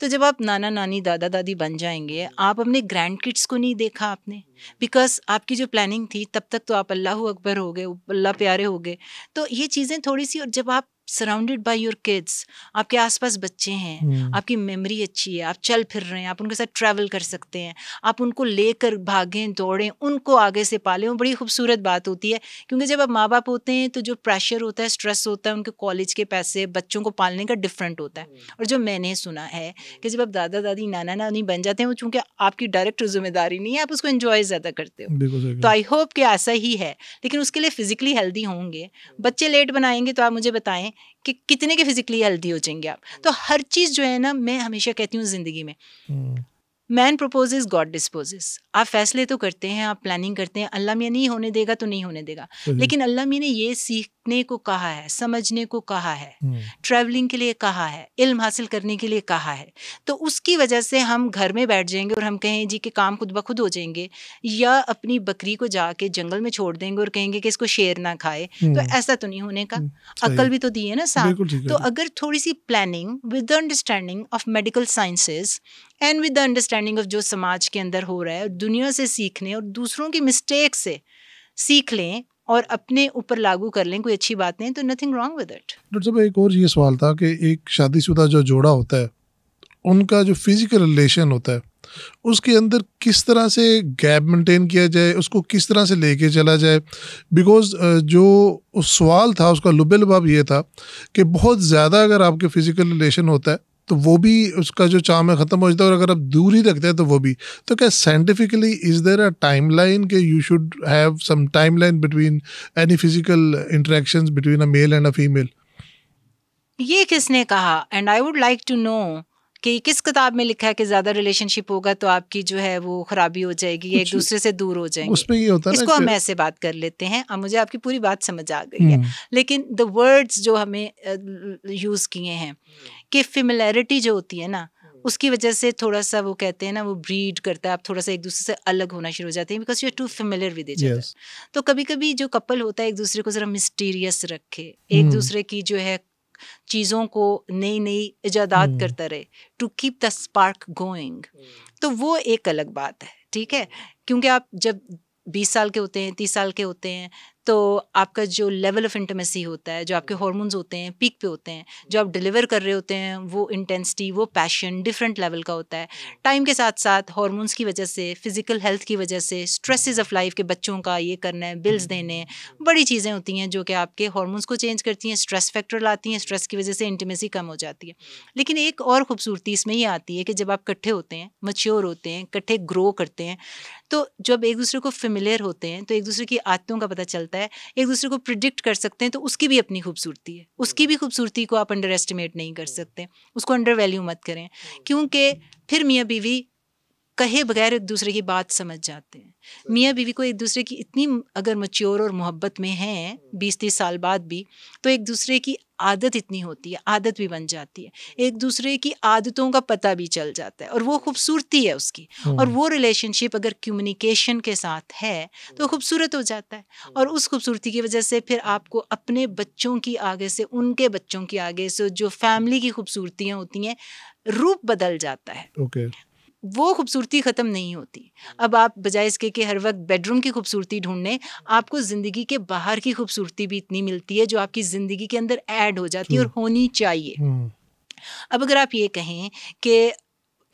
तो जब आप नाना नानी दादा दादी बन जाएंगे आप अपने ग्रैंड किड्स को नहीं देखा आपने बिकॉज आपकी जो प्लानिंग थी तब तक तो आप अल्लाह अकबर हो गए अल्लाह प्यारे हो गए तो ये चीज़ें थोड़ी सी और जब आप सराउंडेड बाय योर किड्स आपके आसपास बच्चे हैं हम्म। आपकी मेमोरी अच्छी है आप चल फिर रहे हैं आप उनके साथ ट्रैवल कर सकते हैं आप उनको लेकर भागें दौड़ें उनको आगे से पालें वो बड़ी खूबसूरत बात होती है क्योंकि जब आप माँ बाप होते हैं तो जो प्रेशर होता है स्ट्रेस होता है उनके कॉलेज के पैसे बच्चों को पालने का डिफरेंट होता है और जो मैंने सुना है कि जब आप दादा दादी नाना नानी बन जाते हैं वो चूँकि आपकी डायरेक्ट जिम्मेदारी नहीं है आप उसको इन्जॉय ज़्यादा करते हो तो आई होप कि ऐसा ही है लेकिन उसके लिए फिजिकली हेल्दी होंगे बच्चे लेट बनाएंगे तो आप मुझे बताएं कि कितने के फिजिकली हेल्दी हो जाएंगे आप तो हर चीज़ जो है ना मैं हमेशा कहती हूँ ज़िंदगी में hmm. Man proposes God disposes आप फैसले तो करते हैं आप प्लानिंग करते हैं अल्लाह मियाँ नहीं होने देगा तो नहीं होने देगा लेकिन अल्लाह मियाँ ने ये सीखने को कहा है समझने को कहा है ट्रैवलिंग हम्म। के लिए कहा है इल्म हासिल करने के लिए कहा है तो उसकी वजह से हम घर में बैठ जाएंगे और हम कहें जी के काम खुद ब खुद हो जाएंगे या अपनी बकरी को जाके जंगल में छोड़ देंगे और कहेंगे कि इसको शेर ना खाए हम्म। तो ऐसा तो नहीं होने का हम्म। अक्ल भी तो दी है ना साहब तो अगर थोड़ी सी planning with understanding of medical sciences and with the understanding of जो समाज के अंदर हो रहा है दुनिया से सीखने और दूसरों की मिस्टेक से सीख लें और अपने ऊपर लागू कर लें कोई अच्छी बात नहीं तो nothing wrong with it doctor साहब एक और ये सवाल था कि एक शादीशुदा जो जोड़ा होता है उनका जो फिज़िकल रिलेशन होता है उसके अंदर किस तरह से गैप मेंटेन किया जाए उसको किस तरह से लेके चला जाए बिकॉज जो उस सवाल था उसका लुबे लबाब ये था कि बहुत ज़्यादा अगर आपके फ़िज़िकल रिलेशन होता है तो वो भी उसका जो चाम है ख़त्म हो जाता है और अगर आप दूर ही रखते हैं तो वो भी तो क्या scientifically is there a timeline के you should have some timeline between any physical interaction between a male and a female ये किसने कहा and I would like to know कि किस किताब में लिखा है कि ज्यादा रिलेशनशिप होगा तो आपकी जो है वो खराबी हो जाएगी एक दूसरे से दूर हो जाएंगे उसमें ये होता है इसको हम ऐसे बात कर लेते हैं अब मुझे आपकी पूरी बात समझ आ गई है हम्म। लेकिन द वर्ड्स जो हमें यूज किए हैं कि फिमिलैरिटी जो होती है ना हम्म। उसकी वजह से थोड़ा सा वो कहते हैं ना वो ब्रीड करता है आप थोड़ा सा एक दूसरे से अलग होना शुरू हो जाते हैं because you are too familiar with each other तो कभी कभी जो कपल होता है एक दूसरे को ज़रा मिस्टीरियस रखे एक हम्म। दूसरे की जो है चीज़ों को नई नई ईजादात hmm. हम्म। करता रहे to keep the spark going तो वो एक अलग बात है ठीक है क्योंकि आप जब बीस साल के होते हैं तीस साल के होते हैं तो आपका जो लेवल ऑफ इंटमेसी होता है जो आपके हॉर्मोन्स होते हैं पीक पे होते हैं जो आप डिलीवर कर रहे होते हैं वो इंटेंसिटी वो पैशन डिफरेंट लेवल का होता है टाइम hmm. के साथ साथ हॉर्मोन्स की वजह से फिजिकल हेल्थ की वजह से स्ट्रेसेस ऑफ लाइफ के बच्चों का ये करना है बिल्स hmm. देने बड़ी चीज़ें होती हैं जो कि आपके हॉर्मोन्स को चेंज करती हैं स्ट्रेस फैक्टर लाती हैं स्ट्रेस की वजह से इंटमेसी कम हो जाती है hmm. लेकिन एक और खूबसूरती इसमें ये आती है कि जब आप इकट्ठे होते हैं मच्योर होते हैं इकट्ठे ग्रो करते हैं तो जब एक दूसरे को फेमिलियर होते हैं तो एक दूसरे की आदतों का पता चलता है होता है एक दूसरे को प्रिडिक्ट कर सकते हैं तो उसकी भी अपनी खूबसूरती है उसकी भी हम्म। खूबसूरती को आप अंडर एस्टिमेट नहीं कर हम्म। सकते उसको अंडर वैल्यू मत करें हम्म। क्योंकि फिर मियाँ बीवी कहे बगैर एक दूसरे की बात समझ जाते हैं मियाँ बीवी को एक दूसरे की इतनी अगर मच्योर और मोहब्बत में हैं हम्म। बीस तीस साल बाद भी तो एक दूसरे की आदत इतनी होती है आदत भी बन जाती है हम्म। एक दूसरे की आदतों का पता भी चल जाता है और वो खूबसूरती है उसकी और हम्म। वो रिलेशनशिप अगर कम्युनिकेशन के साथ है तो खूबसूरत हो जाता है और उस खूबसूरती की वजह से फिर आपको अपने बच्चों की आगे से उनके बच्चों की आगे से जो फैमिली की खूबसूरतियाँ होती हैं रूप बदल जाता है okay. वो खूबसूरती ख़त्म नहीं होती हम्म। अब आप बजाय इसके कि हर वक्त बेडरूम की खूबसूरती ढूंढने आपको ज़िंदगी के बाहर की खूबसूरती भी इतनी मिलती है जो आपकी ज़िंदगी के अंदर ऐड हो जाती है और होनी चाहिए हम्म। अब अगर आप ये कहें कि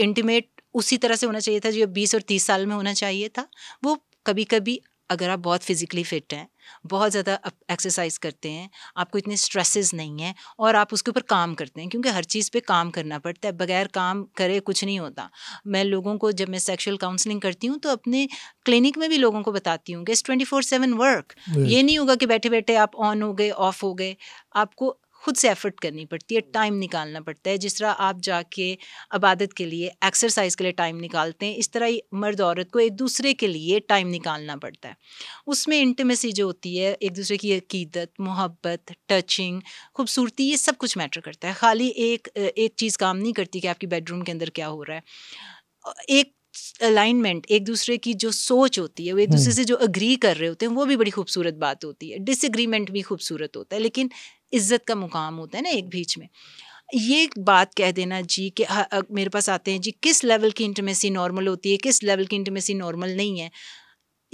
इंटीमेट उसी तरह से होना चाहिए था जो बीस और तीस साल में होना चाहिए था वो कभी कभी अगर आप बहुत फिज़िकली फिट हैं बहुत ज़्यादा एक्सरसाइज करते हैं आपको इतने स्ट्रेसेस नहीं हैं और आप उसके ऊपर काम करते हैं क्योंकि हर चीज़ पे काम करना पड़ता है बगैर काम करे कुछ नहीं होता मैं लोगों को जब मैं सेक्शुअल काउंसलिंग करती हूँ तो अपने क्लिनिक में भी लोगों को बताती हूँ कि ट्वेंटी फोर सेवन वर्क ये नहीं होगा कि बैठे बैठे आप ऑन हो गए ऑफ हो गए आपको खुद से एफर्ट करनी पड़ती है टाइम निकालना पड़ता है जिस तरह आप जाके इबादत के लिए एक्सरसाइज के लिए टाइम निकालते हैं इस तरह ही मर्द औरत को एक दूसरे के लिए टाइम निकालना पड़ता है उसमें इंटमेसी जो होती है एक दूसरे की अकीदत मोहब्बत टचिंग खूबसूरती ये सब कुछ मैटर करता है खाली एक एक चीज़ काम नहीं करती कि आपकी बेडरूम के अंदर क्या हो रहा है एक अलाइनमेंट एक दूसरे की जो सोच होती है वो एक दूसरे हम्म। से जो अग्री कर रहे होते हैं वो भी बड़ी खूबसूरत बात होती है डिसएग्रीमेंट भी खूबसूरत होता है लेकिन इज्जत का मुकाम होता है ना एक बीच में ये बात कह देना जी कि मेरे पास आते हैं जी किस लेवल की इंटमेसी नॉर्मल होती है किस लेवल की इंटमेसी नॉर्मल नहीं है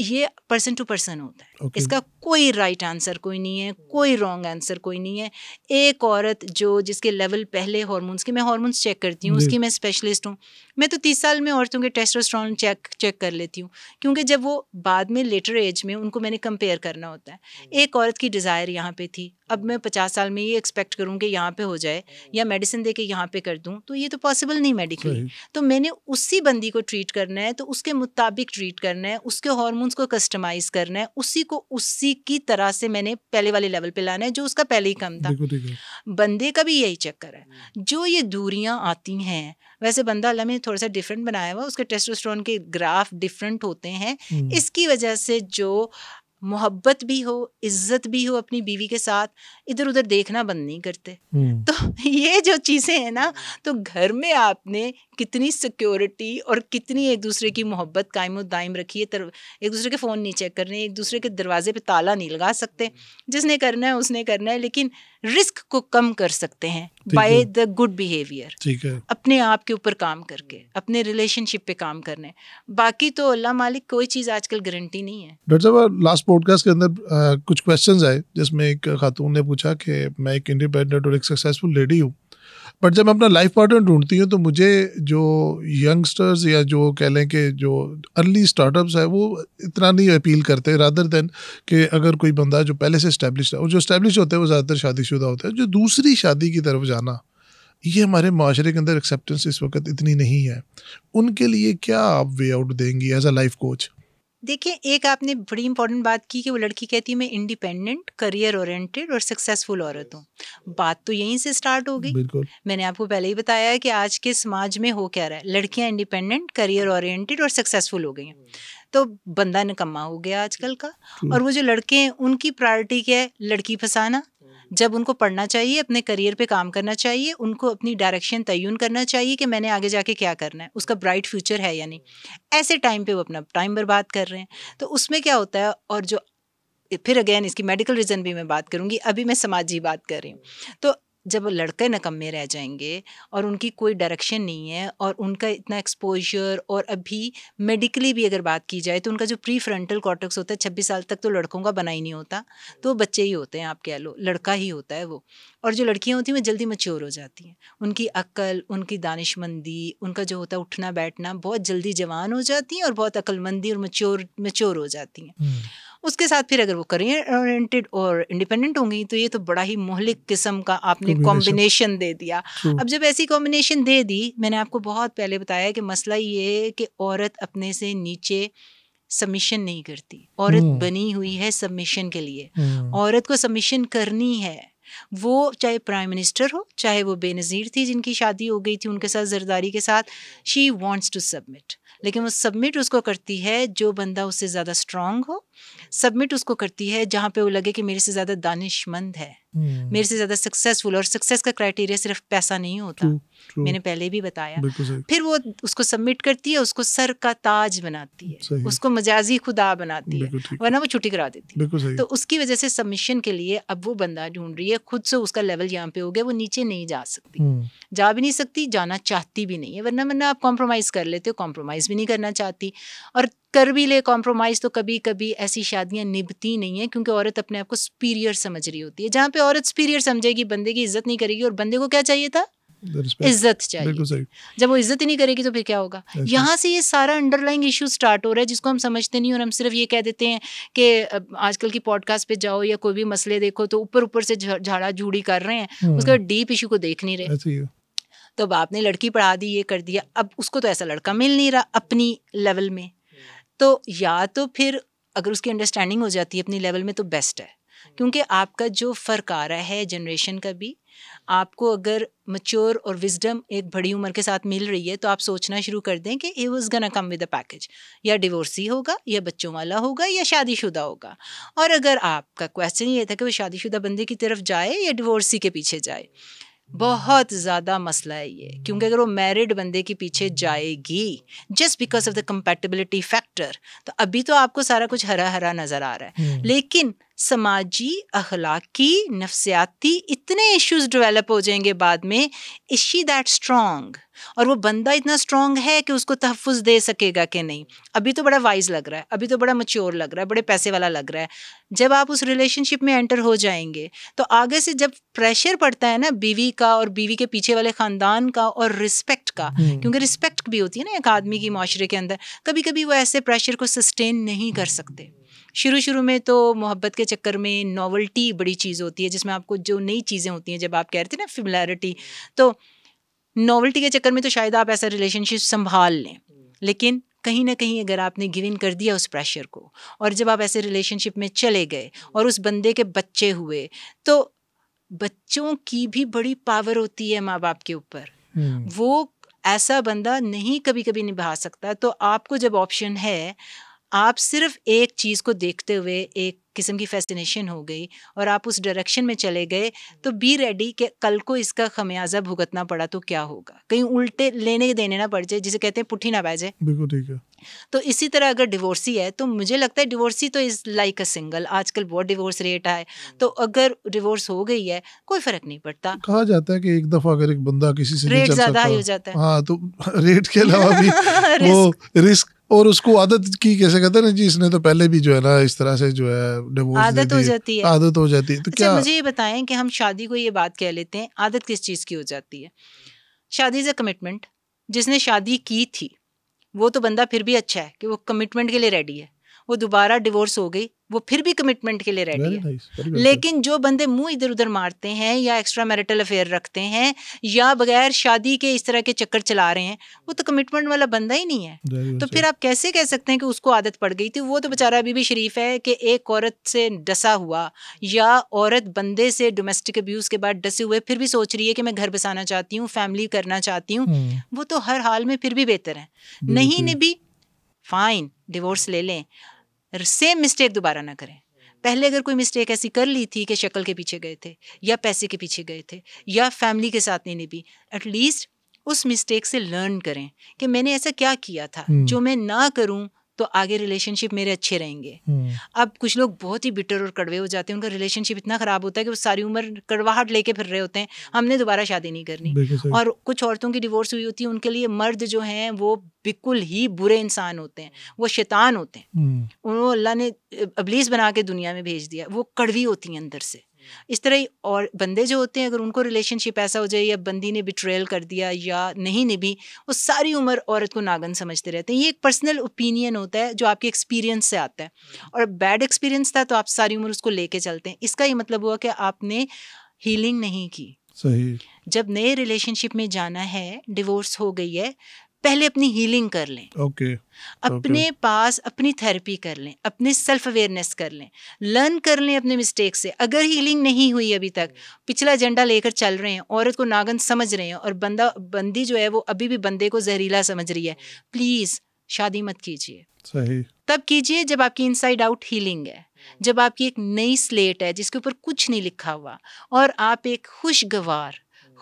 ये पर्सन टू पर्सन होता है okay. इसका कोई राइट right आंसर कोई नहीं है कोई रॉन्ग आंसर कोई नहीं है एक औरत जो जिसके लेवल पहले हॉर्मोन्स की मैं हॉर्मोन्स चेक करती हूँ उसकी मैं स्पेशलिस्ट हूँ मैं तो तीस साल में औरतों के टेस्टोस्टेरोन चेक चेक कर लेती हूँ क्योंकि जब वो बाद में लेटर एज में उनको मैंने कंपेयर करना होता है हम्म। एक औरत की डिज़ायर यहाँ पर थी अब मैं पचास साल में ये एक्सपेक्ट करूँ कि यहाँ पर हो जाए हम्म। या मेडिसिन दे के यहाँ पर कर दूँ तो ये तो पॉसिबल नहीं मेडिकली तो मैंने उसी बंदी को ट्रीट करना है तो उसके मुताबिक ट्रीट करना है उसके हॉर्मोन्स को कस्टमाइज़ करना है उसी को उसी की तरह से मैंने पहले वाले लेवल पे लाना है जो उसका पहले ही कम था देखो, देखो। बंदे का भी यही चक्कर है हम्म। जो ये दूरियां आती हैं वैसे बंदा अल्लाह ने थोड़ा सा डिफरेंट बनाया हुआ उसके टेस्टोस्टेरोन के ग्राफ डिफरेंट होते हैं हम्म। इसकी वजह से जो मोहब्बत भी हो इज्जत भी हो अपनी बीवी के साथ इधर उधर देखना बंद नहीं करते हम्म। तो ये जो चीज़ें हैं ना तो घर में आपने कितनी सिक्योरिटी और कितनी एक दूसरे की मोहब्बत कायम दायम रखी है तर, एक दूसरे के फ़ोन नहीं चेक करने एक दूसरे के दरवाजे पे ताला नहीं लगा सकते जिसने करना है उसने करना है लेकिन रिस्क को कम कर सकते हैं बाय द गुड बिहेवियर ठीक है अपने आप के ऊपर काम करके अपने रिलेशनशिप पे काम करने बाकी तो अल्लाह मालिक कोई चीज़ आजकल गारंटी नहीं है डॉक्टर साहब लास्ट पॉडकास्ट के अंदर कुछ क्वेश्चन आए जिसमें एक खातून ने पूछा कि मैं एक इंडिपेंडेंट और एक सक्सेसफुल लेडी हूँ बट जब मैं अपना लाइफ पार्टनर ढूंढती हूँ तो मुझे जो यंगस्टर्स या जो कह लें कि जो अर्ली स्टार्टअप्स है वो इतना नहीं अपील करते रादर देन कि अगर कोई बंदा जो पहले से इस्टेब्लिश है और जो इस्टेब्लिश होते हैं वो ज़्यादातर शादीशुदा होते हैं जो दूसरी शादी की तरफ जाना ये हमारे माशरे के अंदर एक्सेप्टेंस इस वक्त इतनी नहीं है उनके लिए क्या आप वे आउट देंगी एज अ लाइफ कोच देखिए एक आपने बड़ी इंपॉर्टेंट बात की कि वो लड़की कहती है मैं इंडिपेंडेंट करियर ओरिएंटेड और सक्सेसफुल औरत हूँ बात तो यहीं से स्टार्ट हो गई मैंने आपको पहले ही बताया कि आज के समाज में हो क्या रहा है लड़कियाँ इंडिपेंडेंट करियर ओरिएंटेड और सक्सेसफुल हो गई हैं तो बंदा निकम्मा हो गया आजकल का हम्म। और वो जो लड़के हैं उनकी प्रायोरिटी क्या है लड़की फंसाना हम्म। जब उनको पढ़ना चाहिए अपने करियर पे काम करना चाहिए उनको अपनी डायरेक्शन तयन करना चाहिए कि मैंने आगे जाके क्या करना है उसका ब्राइट फ्यूचर है या नहीं ऐसे टाइम पे वो अपना टाइम बर्बाद कर रहे हैं तो उसमें क्या होता है और जो फिर अगेन इसकी मेडिकल रीज़न भी मैं बात करूँगी अभी मैं समाजी बात कर रही हूँ तो जब लड़के नकम्मे रह जाएंगे और उनकी कोई डायरेक्शन नहीं है और उनका इतना एक्सपोजर और अभी मेडिकली भी अगर बात की जाए तो उनका जो प्री फ्रंटल कॉटक्स होता है छब्बीस साल तक तो लड़कों का बना ही नहीं होता तो वो बच्चे ही होते हैं आप कह लो लड़का ही होता है वो और जो लड़कियाँ होती हैं वो जल्दी मच्योर हो जाती हैं उनकी अक्ल उनकी दानिशमंदी उनका जो होता है उठना बैठना बहुत जल्दी जवान हो जाती हैं और बहुत अक्लमंदी और मच्योर मच्योर हो जाती हैं हम्म। उसके साथ फिर अगर वो करियर ओरिएंटेड और इंडिपेंडेंट होंगी तो ये तो बड़ा ही मोहलिक किस्म का आपने कॉम्बिनेशन दे दिया अब जब ऐसी कॉम्बिनेशन दे दी मैंने आपको बहुत पहले बताया कि मसला ये है कि औरत अपने से नीचे सबमिशन नहीं करती औरत hmm। बनी हुई है सबमिशन के लिए hmm। औरत को सबमिशन करनी है वो चाहे प्राइम मिनिस्टर हो चाहे वो बेनज़ीर थी जिनकी शादी हो गई थी उनके साथ जरदारी के साथ शी वॉन्ट्स टू सबमिट लेकिन वो सबमिट उसको करती है जो बंदा उससे ज़्यादा स्ट्रांग हो सबमिट उसको करती है जहाँ पे वो लगे कि मेरे से ज़्यादा दानिशमंद है हम्म। मेरे से ज़्यादा सक्सेसफुल और सक्सेस का क्राइटेरिया सिर्फ पैसा नहीं होता true, true. मैंने पहले भी बताया फिर वो उसको सबमिट करती है उसको सर का ताज बनाती है उसको मजाजी खुदा बनाती है वरना वो छुट्टी करा देती है तो उसकी वजह से सबमिशन के लिए अब वो बंदा ढूंढ रही है खुद से उसका लेवल यहाँ पे हो गया वो नीचे नहीं जा सकती हम्म। जा भी नहीं सकती जाना चाहती भी नहीं है वरना वरना आप कॉम्प्रोमाइज़ कर लेते हो कॉम्प्रोमाइज़ भी नहीं करना चाहती और कर भी ले कॉम्प्रोमाइज़ तो कभी कभी ऐसी शादियां निभती नहीं है क्योंकि औरत अपने आप को सुपीरियर समझ रही होती है जहां पे औरत सुपीरियर समझेगी बंदे की इज्जत नहीं करेगी और बंदे को क्या चाहिए था इज्जत चाहिए जब वो इज्जत ही नहीं करेगी तो फिर क्या होगा यहाँ से ये सारा अंडरलाइंग इशू स्टार्ट हो रहा है जिसको हम समझते नहीं और हम सिर्फ ये कह देते हैं कि आजकल की पॉडकास्ट पे जाओ या कोई भी मसले देखो तो ऊपर ऊपर से झाड़ा झूड़ी कर रहे हैं उसके बाद डीप इशू को देख नहीं रहे तो बाप ने लड़की पढ़ा दी ये कर दिया अब उसको तो ऐसा लड़का मिल नहीं रहा अपनी लेवल में तो या तो फिर अगर उसकी अंडरस्टैंडिंग हो जाती है अपनी लेवल में तो बेस्ट है हम्म। क्योंकि आपका जो फ़र्क आ रहा है जनरेशन का भी आपको अगर मच्योर और विजडम एक बड़ी उम्र के साथ मिल रही है तो आप सोचना शुरू कर दें कि he was gonna come with a package या डिवोर्सी होगा या बच्चों वाला होगा या शादीशुदा होगा और अगर आपका क्वेश्चन ये था कि वो शादीशुदा बंदे की तरफ जाए या डिवोर्सी के पीछे जाए बहुत ज़्यादा मसला है ये क्योंकि अगर वो मैरिड बंदे के पीछे जाएगी just because of the compatibility factor तो अभी तो आपको सारा कुछ हरा हरा नज़र आ रहा है हम्म। लेकिन समाजी अखलाकी नफसियाती इतने इश्यूज डेवलप हो जाएंगे बाद में इज शी दैट स्ट्रॉन्ग और वो बंदा इतना स्ट्रॉन्ग है कि उसको तहफ़ दे सकेगा कि नहीं अभी तो बड़ा वाइज लग रहा है अभी तो बड़ा मच्योर लग रहा है बड़े पैसे वाला लग रहा है जब आप उस रिलेशनशिप में एंटर हो जाएंगे तो आगे से जब प्रेशर पड़ता है ना बीवी का और बीवी के पीछे वाले ख़ानदान का और रिस्पेक्ट का हम्म। क्योंकि रिस्पेक्ट भी होती है ना एक आदमी की माशरे के अंदर कभी कभी वो ऐसे प्रेशर को सस्टेन नहीं कर सकते शुरू शुरू में तो मोहब्बत के चक्कर में नॉवल्टी बड़ी चीज़ होती है जिसमें आपको जो नई चीज़ें होती हैं जब आप कह रहे थे ना फिमिलैरिटी तो नॉवल्टी के चक्कर में तो शायद आप ऐसा रिलेशनशिप संभाल लें हम्म। लेकिन कहीं ना कहीं अगर आपने गिव इन कर दिया उस प्रेशर को और जब आप ऐसे रिलेशनशिप में चले गए हम्म। और उस बंदे के बच्चे हुए तो बच्चों की भी बड़ी पावर होती है माँ बाप के ऊपर हम्म। वो ऐसा बंदा नहीं कभी कभी निभा सकता तो आपको जब ऑप्शन है आप सिर्फ एक चीज़ को देखते हुए एक किस्म की फैसिनेशन हो गई और आप उस डायरेक्शन में चले गए तो बी हम्म। रेडी कि कल को इसका खमियाजा भुगतना पड़ा तो क्या होगा कहीं उल्टे लेने देने ना पड़ जाए जिसे कहते हैं पुठी ना बह जाए बिल्कुल ठीक है तो इसी तरह अगर डिवोर्सी है तो मुझे लगता है डिवोर्सी तो इज़ लाइक अ सिंगल आजकल बहुत डिवोर्स रेट आए तो हम्म। अगर डिवोर्स हो गई है कोई फ़र्क नहीं पड़ता कहा जाता है कि एक दफ़ा अगर एक बंदा किसी से रेट ज़्यादा हो जाता है हाँ तो रेट के अलावा भी वो रिस्क और उसको आदत की कैसे कहते हैं जी इसने तो पहले भी जो है ना इस तरह से जो है डिवोर्स आदत हो जाती है आदत हो जाती है तो अच्छा, क्या मुझे ये बताएं कि हम शादी को ये बात कह लेते हैं आदत किस चीज़ की हो जाती है शादी इज़ अ कमिटमेंट जिसने शादी की थी वो तो बंदा फिर भी अच्छा है कि वो कमिटमेंट के लिए रेडी है वो दोबारा डिवोर्स हो गई वो फिर भी कमिटमेंट के लिए रेडी है लेकिन जो बंदे मुंह इधर उधर मारते हैं या एक्स्ट्रा मैरिटल अफेयर रखते हैं या बगैर शादी के इस तरह के चक्कर चला रहे हैं वो तो कमिटमेंट वाला बंदा ही नहीं है तो फिर आप कैसे कह सकते हैं कि उसको आदत पड़ गई थी वो तो बेचारा अभी भी शरीफ है कि एक औरत से डसा हुआ या औरत बंदे से डोमेस्टिक अब्यूज के बाद डसे हुए फिर भी सोच रही है कि मैं घर बसाना चाहती हूँ फैमिली करना चाहती हूँ हम्म। वो तो हर हाल में फिर भी बेहतर है नहीं ने भी फाइन डिवोर्स ले लें सेम मिस्टेक दोबारा ना करें पहले अगर कोई मिस्टेक ऐसी कर ली थी कि शक्ल के पीछे गए थे या पैसे के पीछे गए थे या फैमिली के साथ नहीं निभी एटलीस्ट उस मिस्टेक से लर्न करें कि मैंने ऐसा क्या किया था हम्म। जो मैं ना करूं तो आगे रिलेशनशिप मेरे अच्छे रहेंगे हम्म। अब कुछ लोग बहुत ही बिटर और कड़वे हो जाते हैं उनका रिलेशनशिप इतना ख़राब होता है कि वो सारी उम्र कड़वाहट लेके फिर रहे होते हैं हमने दोबारा शादी नहीं करनी और कुछ औरतों की डिवोर्स हुई होती है उनके लिए मर्द जो हैं वो बिल्कुल ही बुरे इंसान होते हैं वो शैतान होते हैं हम्म। उन्होंने अल्लाह ने अबलीस बना के दुनिया में भेज दिया वो कड़वी होती हैं अंदर से इस तरह और बंदे जो होते हैं अगर उनको रिलेशनशिप ऐसा हो जाए या बंदी ने बिट्रेल कर दिया या नहीं निभी वो सारी उम्र औरत को नागन समझते रहते हैं ये एक पर्सनल ओपिनियन होता है जो आपके एक्सपीरियंस से आता है हम्म। और बैड एक्सपीरियंस था तो आप सारी उम्र उसको लेके चलते हैं इसका ये मतलब हुआ कि आपने हीलिंग नहीं की सही जब नए रिलेशनशिप में जाना है डिवोर्स हो गई है पहले अपनी हीलिंग कर लें ओके okay. अपने okay. पास अपनी थेरेपी कर लें अपने सेल्फ अवेयरनेस कर लें लर्न कर लें अपने मिस्टेक से अगर हीलिंग नहीं हुई अभी तक पिछला एजेंडा लेकर चल रहे हैं औरत को नागन समझ रहे हैं और बंदा बंदी जो है वो अभी भी बंदे को जहरीला समझ रही है प्लीज़ शादी मत कीजिए सही तब कीजिए जब आपकी इनसाइड आउट हीलिंग है जब आपकी एक नई स्लेट है जिसके ऊपर कुछ नहीं लिखा हुआ और आप एक खुशगवार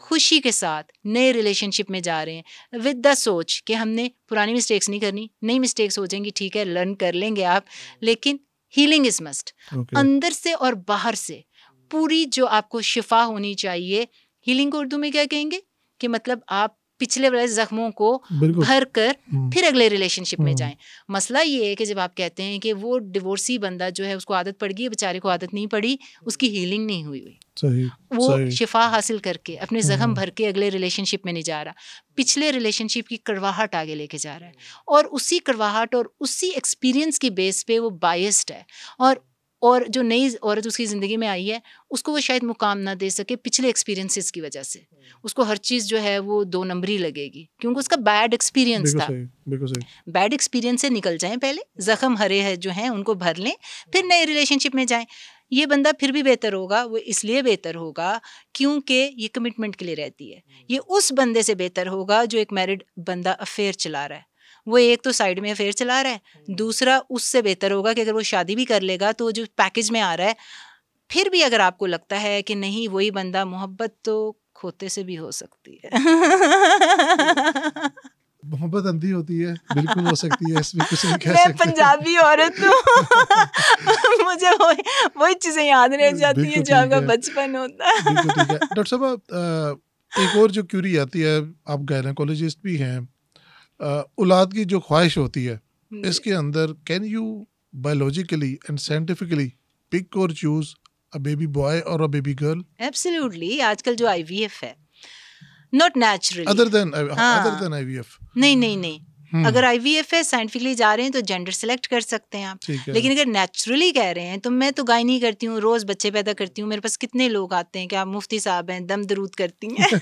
खुशी के साथ नए रिलेशनशिप में जा रहे हैं विद द सोच कि हमने पुरानी मिस्टेक्स नहीं करनी नई मिस्टेक्स हो जाएंगी ठीक है लर्न कर लेंगे आप लेकिन हीलिंग इज मस्ट अंदर से और बाहर से पूरी जो आपको शिफा होनी चाहिए हीलिंग को उर्दू में क्या कहेंगे कि मतलब आप पिछले वाले जख्मों को भर कर हम्म। फिर अगले रिलेशनशिप में हम्म। जाएं मसला ये है कि जब आप कहते हैं कि वो डिवोर्सी बंदा जो है उसको आदत पड़ गई बेचारे को आदत नहीं पड़ी उसकी हीलिंग नहीं हुई हुई सही, वो सही। शिफा हासिल करके अपने जख्म हम्म। भर के अगले रिलेशनशिप में नहीं जा रहा पिछले रिलेशनशिप की करवाहट आगे लेके जा रहा है और उसी करवाहट और उसी एक्सपीरियंस की बेस पे वो बायस्ड है और और जो नई औरत उसकी ज़िंदगी में आई है उसको वो शायद मुकाम ना दे सके पिछले एक्सपीरियंसेस की वजह से हम्म। उसको हर चीज़ जो है वो दो नंबरी लगेगी क्योंकि उसका बैड एक्सपीरियंस था बैड एक्सपीरियंस से निकल जाएं पहले ज़ख्म हरे है जो हैं उनको भर लें फिर हम्म। नए रिलेशनशिप में जाएं ये बंदा फिर भी बेहतर होगा वो इसलिए बेहतर होगा क्योंकि ये कमिटमेंट के लिए रहती है हम्म। ये उस बंदे से बेहतर होगा जो एक मैरिड बंदा अफेयर चला रहा है वो एक तो साइड में अफेयर चला रहा है हम्म। दूसरा उससे बेहतर होगा कि अगर वो शादी भी कर लेगा तो जो पैकेज में आ रहा है फिर भी अगर आपको लगता है कि नहीं वही बंदा मोहब्बत तो खोते से भी हो सकती है मोहब्बत अंधी होती है बिल्कुल हो सकती है इसमें कुछ नहीं कह सकते पंजाबी औरत हूँ मुझे वही वही चीज़ें याद रह जाती है जो आपका बचपन होता है डॉक्टर साहब एक और जो क्यूरी आती है आप गायनाकोलॉजिस्ट भी हैं औलाद की जो ख्वाहिश होती है हम्म। इसके अंदर can you biologically and scientifically pick और चूज अ बेबी बॉय और अ बेबी गर्ल एब्सोल्युटली आजकल जो आईवीएफ है not naturally other than other than IVF नहीं नहीं नहीं Hmm. अगर एफ है साइंटिफिकली जा रहे हैं तो जेंडर सेलेक्ट कर सकते हैं आप लेकिन अगर नेचुरली कह रहे हैं तो मैं तो गाय नहीं करती हूँ रोज बच्चे पैदा करती हूँ मेरे पास कितने लोग आते हैं क्या मुफ्ती साहब हैं दम दरूद करती हैं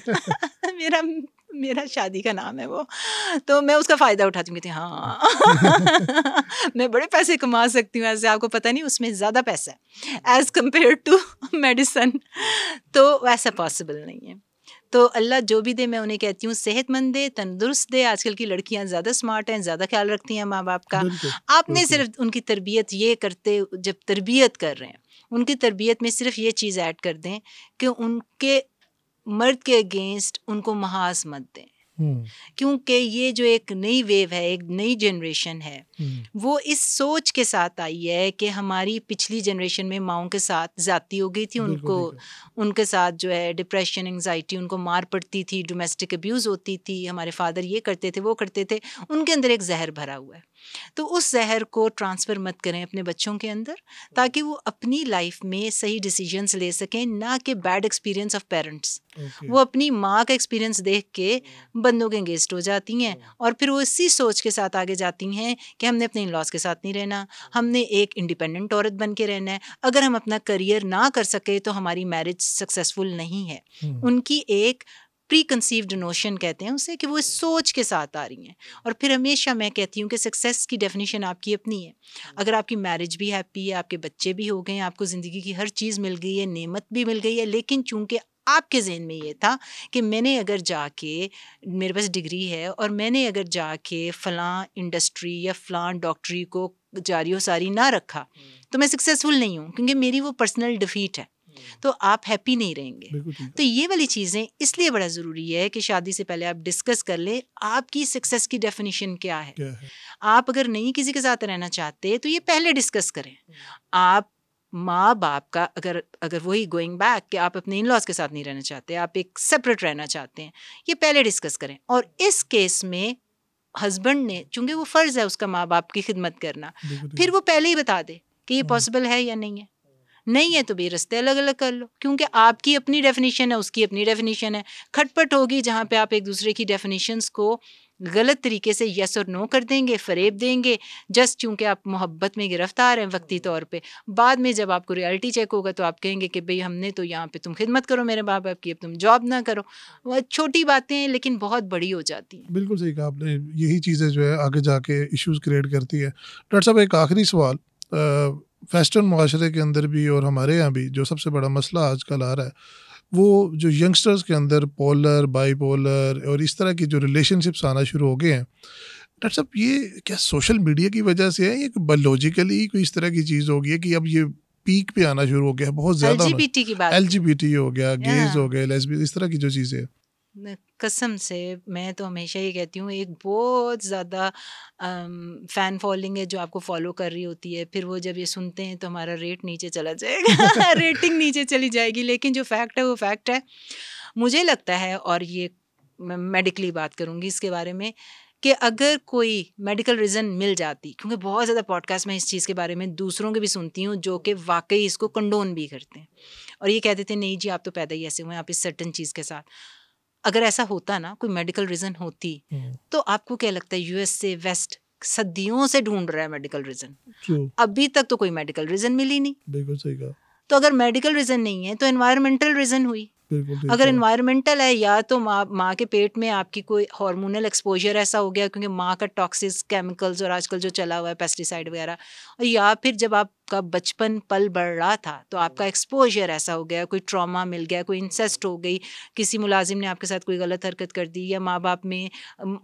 मेरा मेरा शादी का नाम है वो तो मैं उसका फ़ायदा उठाती हूँ कहती हाँ मैं बड़े पैसे कमा सकती हूँ ऐसे आपको पता नहीं उसमें ज़्यादा पैसा है एज़ कम्पेयर टू मेडिसन तो वैसा पॉसिबल नहीं है तो अल्लाह जो भी दे मैं उन्हें कहती हूँ सेहतमंद दे तंदुरुस्त दे आजकल की लड़कियाँ ज़्यादा स्मार्ट हैं ज़्यादा ख्याल रखती हैं माँ बाप का आपने सिर्फ उनकी तरबियत ये करते जब तरबियत कर रहे हैं उनकी तरबियत में सिर्फ ये चीज़ ऐड कर दें कि उनके मर्द के अगेंस्ट उनको महाज मत दें हम्म। क्योंकि ये जो एक नई वेव है एक नई जनरेशन है हम्म। वो इस सोच के साथ आई है कि हमारी पिछली जनरेशन में माओ के साथ जाती हो गई थी उनको उनके साथ जो है डिप्रेशन एंगजाइटी उनको मार पड़ती थी डोमेस्टिक अब्यूज़ होती थी हमारे फादर ये करते थे वो करते थे उनके अंदर एक जहर भरा हुआ है तो उस जहर को ट्रांसफ़र मत करें अपने बच्चों के अंदर ताकि वो अपनी लाइफ में सही डिसीजंस ले सकें ना कि बैड एक्सपीरियंस ऑफ पेरेंट्स वो अपनी माँ का एक्सपीरियंस देख के बंदों के अंगेस्ट हो जाती हैं hmm. और फिर वो इसी सोच के साथ आगे जाती हैं कि हमने अपने इन लॉज के साथ नहीं रहना hmm. हमने एक इंडिपेंडेंट औरत बन के रहना है अगर हम अपना करियर ना कर सके तो हमारी मैरिज सक्सेसफुल नहीं है hmm. उनकी एक प्री कंसीव्ड नोशन कहते हैं उसे कि वो इस हम्म। सोच के साथ आ रही हैं और फिर हमेशा मैं कहती हूँ कि सक्सेस की डेफिनेशन आपकी अपनी है हम्म। अगर आपकी मैरिज भी हैप्पी है आपके बच्चे भी हो गए हैं आपको ज़िंदगी की हर चीज़ मिल गई है नेमत भी मिल गई है लेकिन चूँकि आपके जहन में ये था कि मैंने अगर जाके मेरे पास डिग्री है और मैंने अगर जाके फ़लाँ इंडस्ट्री या फ़लाँ डॉक्टरी को जारी सारी ना रखा हम्म। तो मैं सक्सेसफुल नहीं हूँ क्योंकि मेरी वो पर्सनल डिफ़ीट है हम्म। तो आप हैप्पी नहीं रहेंगे तो ये वाली चीज़ें इसलिए बड़ा ज़रूरी है कि शादी से पहले आप डिस्कस कर ले आपकी सक्सेस की डेफिनेशन क्या है? क्या है आप अगर नहीं किसी के साथ रहना चाहते तो ये पहले डिस्कस करें हम्म। आप माँ बाप का अगर अगर वही गोइंग बैक कि आप अपने इन लॉज के साथ नहीं रहना चाहते आप एक सेपरेट रहना चाहते हैं ये पहले डिस्कस करें और इस केस में हस्बैंड ने चूंकि वो फ़र्ज़ है उसका माँ बाप की खिदमत करना फिर वो पहले ही बता दे कि ये पॉसिबल हम्म। है या नहीं है नहीं है तो भी रस्ते अलग अलग कर लो क्योंकि आपकी अपनी डेफिनेशन है उसकी अपनी डेफिनेशन है खटपट होगी जहाँ पे आप एक दूसरे की डेफिनेशंस को गलत तरीके से यस और नो कर देंगे फरेब देंगे जस्ट चूँकि आप मोहब्बत में गिरफ्तार हैं वक्ती तौर पे बाद में जब आपको रियलिटी चेक होगा तो आप कहेंगे कि भई हमने तो यहाँ पे तुम खिदमत करो मेरे माँ बाप की अब तुम जॉब ना करो वह छोटी बातें हैं लेकिन बहुत बड़ी हो जाती हैं बिल्कुल सही कहा आपने यही चीज़ें जो है आगे जाके इशूज़ क्रिएट करती है डॉक्टर साहब एक आखिरी सवाल वेस्टर्न माशरे के अंदर भी और हमारे यहाँ भी जो सबसे बड़ा मसला आजकल आ रहा है वो जो यंगस्टर्स के अंदर पोलर बाई पोलर और इस तरह की जो रिलेशनशिप्स आना शुरू हो गए हैं डॉक्टर साहब ये क्या सोशल मीडिया की वजह से है या बायोलॉजिकली कोई इस तरह की चीज़ होगी कि अब ये पीक पे आना शुरू हो गया है बहुत ज़्यादा एल जी बात टी हो गया गेज हो गए लेस इस तरह की जो चीज़ें कसम से मैं तो हमेशा ये कहती हूँ एक बहुत ज़्यादा फ़ैन फॉलोइंग है जो आपको फॉलो कर रही होती है फिर वो जब ये सुनते हैं तो हमारा रेट नीचे चला जाएगा रेटिंग नीचे चली जाएगी लेकिन जो फैक्ट है वो फैक्ट है मुझे लगता है और ये मेडिकली बात करूँगी इसके बारे में कि अगर कोई मेडिकल रीज़न मिल जाती क्योंकि बहुत ज़्यादा पॉडकास्ट मैं इस चीज़ के बारे में दूसरों के भी सुनती हूँ जो कि वाकई इसको कंडोन भी करते हैं और ये कह देते हैं नहीं जी आप तो पैदा ही ऐसे हुए हैं आप इस सर्टन चीज़ के साथ अगर ऐसा होता ना कोई मेडिकल रीजन होती हम्म। तो आपको क्या लगता है यूएस से वेस्ट सदियों से ढूंढ रहा है मेडिकल रीजन अभी तक तो कोई मेडिकल रीजन मिली नहीं बिल्कुल सही कहा तो अगर मेडिकल रीजन नहीं है तो एनवायरमेंटल रीजन हुई अगर इन्वायरमेंटल है या तो माँ माँ के पेट में आपकी कोई हार्मोनल एक्सपोजर ऐसा हो गया क्योंकि माँ का टॉक्सिस केमिकल्स और आजकल जो चला हुआ है पेस्टिसाइड वगैरह या फिर जब आपका बचपन पल बढ़ रहा था तो आपका एक्सपोजर ऐसा हो गया कोई ट्रॉमा मिल गया कोई इंसेस्ट हो गई किसी मुलाजिम ने आपके साथ कोई गलत हरकत कर दी या माँ बाप में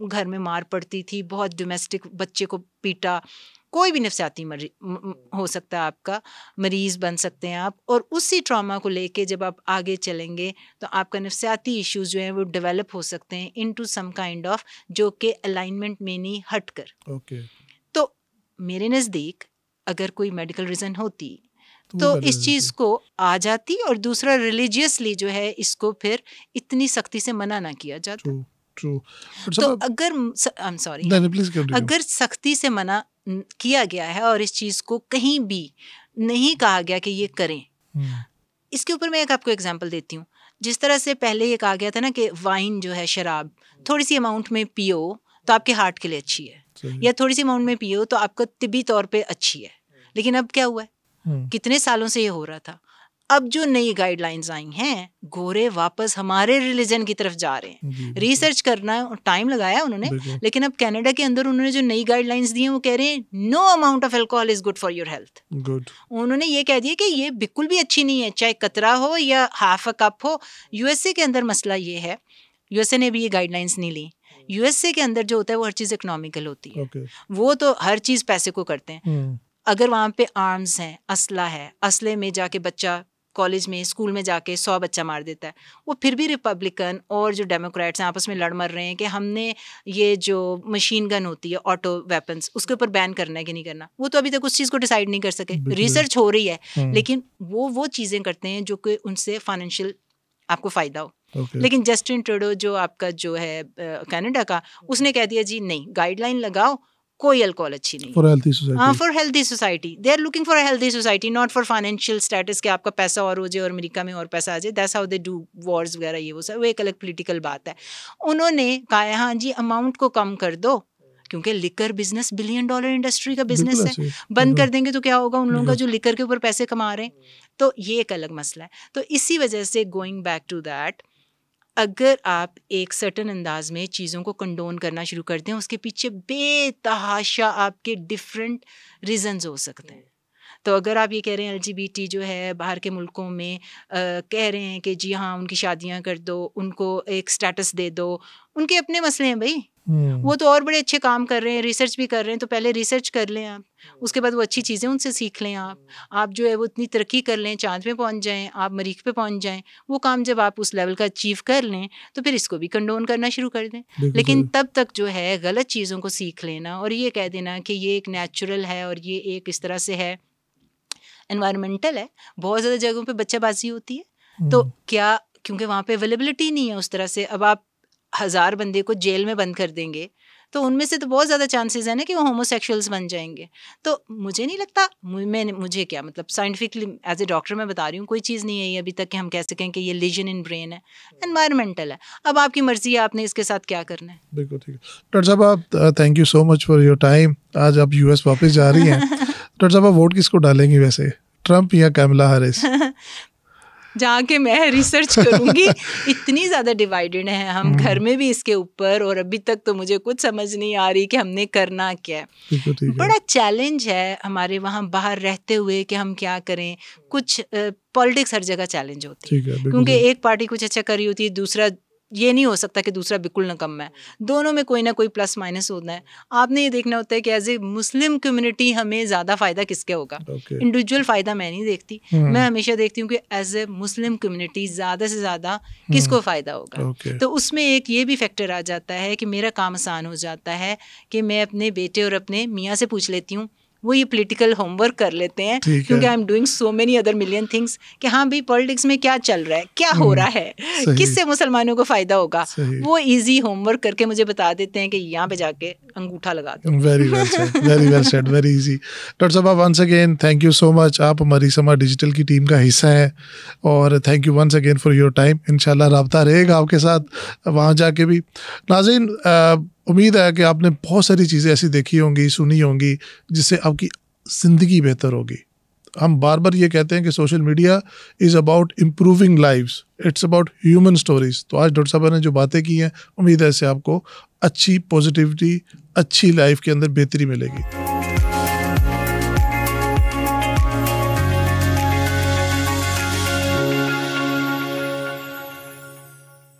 घर में मार पड़ती थी बहुत डोमेस्टिक बच्चे को पीटा कोई भी नफसियाती हो सकता है आपका मरीज़ बन सकते हैं आप और उसी ट्रामा को लेके जब आप आगे चलेंगे तो आपका नफसियाती इश्यूज जो हैं वो डेवलप हो सकते हैं into some kind of जो के अलाइनमेंट में नहीं हट कर ओके okay. तो मेरे नज़दीक अगर कोई मेडिकल रीज़न होती तो इस चीज़ को आ जाती और दूसरा रिलीजियसली जो है इसको फिर इतनी सख्ती से मना ना किया जाता True. True. तो अगर आई एम सॉरी अगर सख्ती से मना किया गया है और इस चीज़ को कहीं भी नहीं कहा गया कि ये करें हम्म। इसके ऊपर मैं एक आपको एग्जाम्पल देती हूँ जिस तरह से पहले ये कहा गया था ना कि वाइन जो है शराब थोड़ी सी अमाउंट में पियो तो आपके हार्ट के लिए अच्छी है या थोड़ी सी अमाउंट में पियो तो आपको तिबी तौर पे अच्छी है लेकिन अब क्या हुआ है हम्म। कितने सालों से ये हो रहा था अब जो नई गाइडलाइंस आई हैं गोरे वापस हमारे रिलीजन की तरफ जा रहे हैं रिसर्च करना टाइम लगाया उन्होंने लेकिन अब कनाडा के अंदर उन्होंने जो नई गाइडलाइंस दी हैं वो कह रहे हैं no amount of alcohol is good for your health good उन्होंने ये कह दिया कि ये बिल्कुल भी अच्छी नहीं है चाहे कतरा हो या हाफ अ कप हो यूएसए के अंदर मसला ये है यूएसए ने भी ये गाइडलाइंस नहीं ली यूएसए के अंदर जो होता है वो हर चीज़ इकोनॉमिकल होती है okay. वो तो हर चीज़ पैसे को करते हैं hmm. अगर वहाँ पे आर्म्स हैं असला है असले में जाके बच्चा कॉलेज में स्कूल में जाके सौ बच्चा मार देता है वो फिर भी रिपब्लिकन और जो डेमोक्रेट्स हैं आपस में लड़ मर रहे हैं कि हमने ये जो मशीन गन होती है ऑटो वेपन्स उसके ऊपर बैन करना है कि नहीं करना वो तो अभी तक उस चीज़ को डिसाइड नहीं कर सके रिसर्च हो रही है हम्म। लेकिन वो वो चीज़ें करते हैं जो कि उनसे फाइनेंशियल आपको फ़ायदा हो Okay. लेकिन जस्टिन ट्रेडो जो आपका जो है कनाडा का उसने कह दिया जी नहीं गाइडलाइन लगाओ कोई अल्कोहल अच्छी नहीं फॉर हेल्थी सोसाइटी हाँ for healthy society they are looking for healthy society not for financial status के आपका पैसा और हो जाए और अमेरिका में और पैसा आ जाए that's how they do wars वगैरह ये वो सब वो एक अलग पोलिटिकल बात है उन्होंने कहा हाँ जी अमाउंट को कम कर दो क्योंकि liquor business billion dollar industry का बिजनेस है बंद कर देंगे तो क्या होगा उन लोगों का जो लिकर के ऊपर पैसे कमा रहे हैं तो ये एक अलग मसला है तो इसी वजह से गोइंग बैक टू दैट अगर आप एक सर्टन अंदाज में चीज़ों को कंडोन करना शुरू करते हैं उसके पीछे बेतहाशा आपके डिफरेंट रीजंस हो सकते हैं तो अगर आप ये कह रहे हैं एलजीबीटी जो है बाहर के मुल्कों में आ, कह रहे हैं कि जी हाँ उनकी शादियाँ कर दो उनको एक स्टेटस दे दो उनके अपने मसले हैं भाई हम्म। वो तो और बड़े अच्छे काम कर रहे हैं रिसर्च भी कर रहे हैं तो पहले रिसर्च कर लें आप हम्म। उसके बाद वो अच्छी चीज़ें उनसे सीख लें आप हम्म। आप जो है वो इतनी तरक्की कर लें चांद पे पहुंच जाएं आप मरीख पे पहुंच जाएं वो काम जब आप उस लेवल का अचीव कर लें तो फिर इसको भी कंडोन करना शुरू कर दें लेकिन तब तक जो है गलत चीज़ों को सीख लेना और ये कह देना कि ये एक नेचुरल है और ये एक इस तरह से है इन्वायरमेंटल है बहुत ज़्यादा जगहों पर बच्चाबाजी होती है तो क्या क्योंकि वहाँ पे अवेलेबलिटी नहीं है उस तरह से अब आप हज़ार बंदे को जेल में बंद कर देंगे तो उनमें से तो बहुत ज़्यादा चांसेस है ना कि वो होमोसेक्सुअल्स बन जाएंगे तो मुझे नहीं लगता मैं मुझे क्या मतलब साइंटिफिकली एज ए डॉक्टर मैं बता रही हूँ कोई चीज़ नहीं है ये अभी तक कि हम कह सकें कि ये लिजन इन ब्रेन है एनवायरमेंटल हम्म। है अब आपकी मर्जी है आपने इसके साथ क्या करना है बिल्कुल ठीक है डॉक्टर साहब आप thank you so much for your time आज आप यू वापस जा रही हैं डॉक्टर साहब आप वोट किसको डालेंगी वैसे ट्रंप या कैमला हारिस जाके मैं रिसर्च करूंगी इतनी ज़्यादा डिवाइडेड है हम हम्म। घर में भी इसके ऊपर और अभी तक तो मुझे कुछ समझ नहीं आ रही कि हमने करना क्या है बड़ा चैलेंज है हमारे वहाँ बाहर रहते हुए कि हम क्या करें कुछ पॉलिटिक्स हर जगह चैलेंज होती है क्योंकि एक पार्टी कुछ अच्छा कर रही होती है दूसरा ये नहीं हो सकता कि दूसरा बिल्कुल नकम है दोनों में कोई ना कोई प्लस माइनस होना है आपने ये देखना होता है कि एज ए मुस्लिम कम्युनिटी हमें ज़्यादा फ़ायदा किसके होगा इंडिविजुअल फ़ायदा मैं नहीं देखती हम्म। मैं हमेशा देखती हूँ कि एज ए मुस्लिम कम्युनिटी ज़्यादा से ज़्यादा हम्म। किसको फ़ायदा होगा तो उसमें एक ये भी फैक्टर आ जाता है कि मेरा काम आसान हो जाता है कि मैं अपने बेटे और अपने मियाँ से पूछ लेती हूँ वो ये पॉलिटिकल होमवर्क कर लेते हैं क्योंकि I am doing so many other million things कि हाँ भाई पॉलिटिक्स में क्या चल रहा है क्या हो हम्म, रहा है किससे मुसलमानों को फ़ायदा होगा वो इजी होमवर्क करके मुझे बता देते हैं कि यहाँ पे जाके अंगूठा लगा दो very very well said very easy doctor साहब once again thank you so much आप हमारी समा डिजिटल की टीम का हिस्सा है और thank you once again for your time इन रबता रहेगा आपके साथ वहाँ जाके भी नाजिन उम्मीद है कि आपने बहुत सारी चीज़ें ऐसी देखी होंगी सुनी होंगी जिससे आपकी ज़िंदगी बेहतर होगी हम बार बार ये कहते हैं कि social media is about improving life it's about human stories तो आज डॉक्टर साहब ने जो बातें की हैं उम्मीद है इससे आपको अच्छी पॉजिटिविटी अच्छी लाइफ के अंदर बेहतरी मिलेगी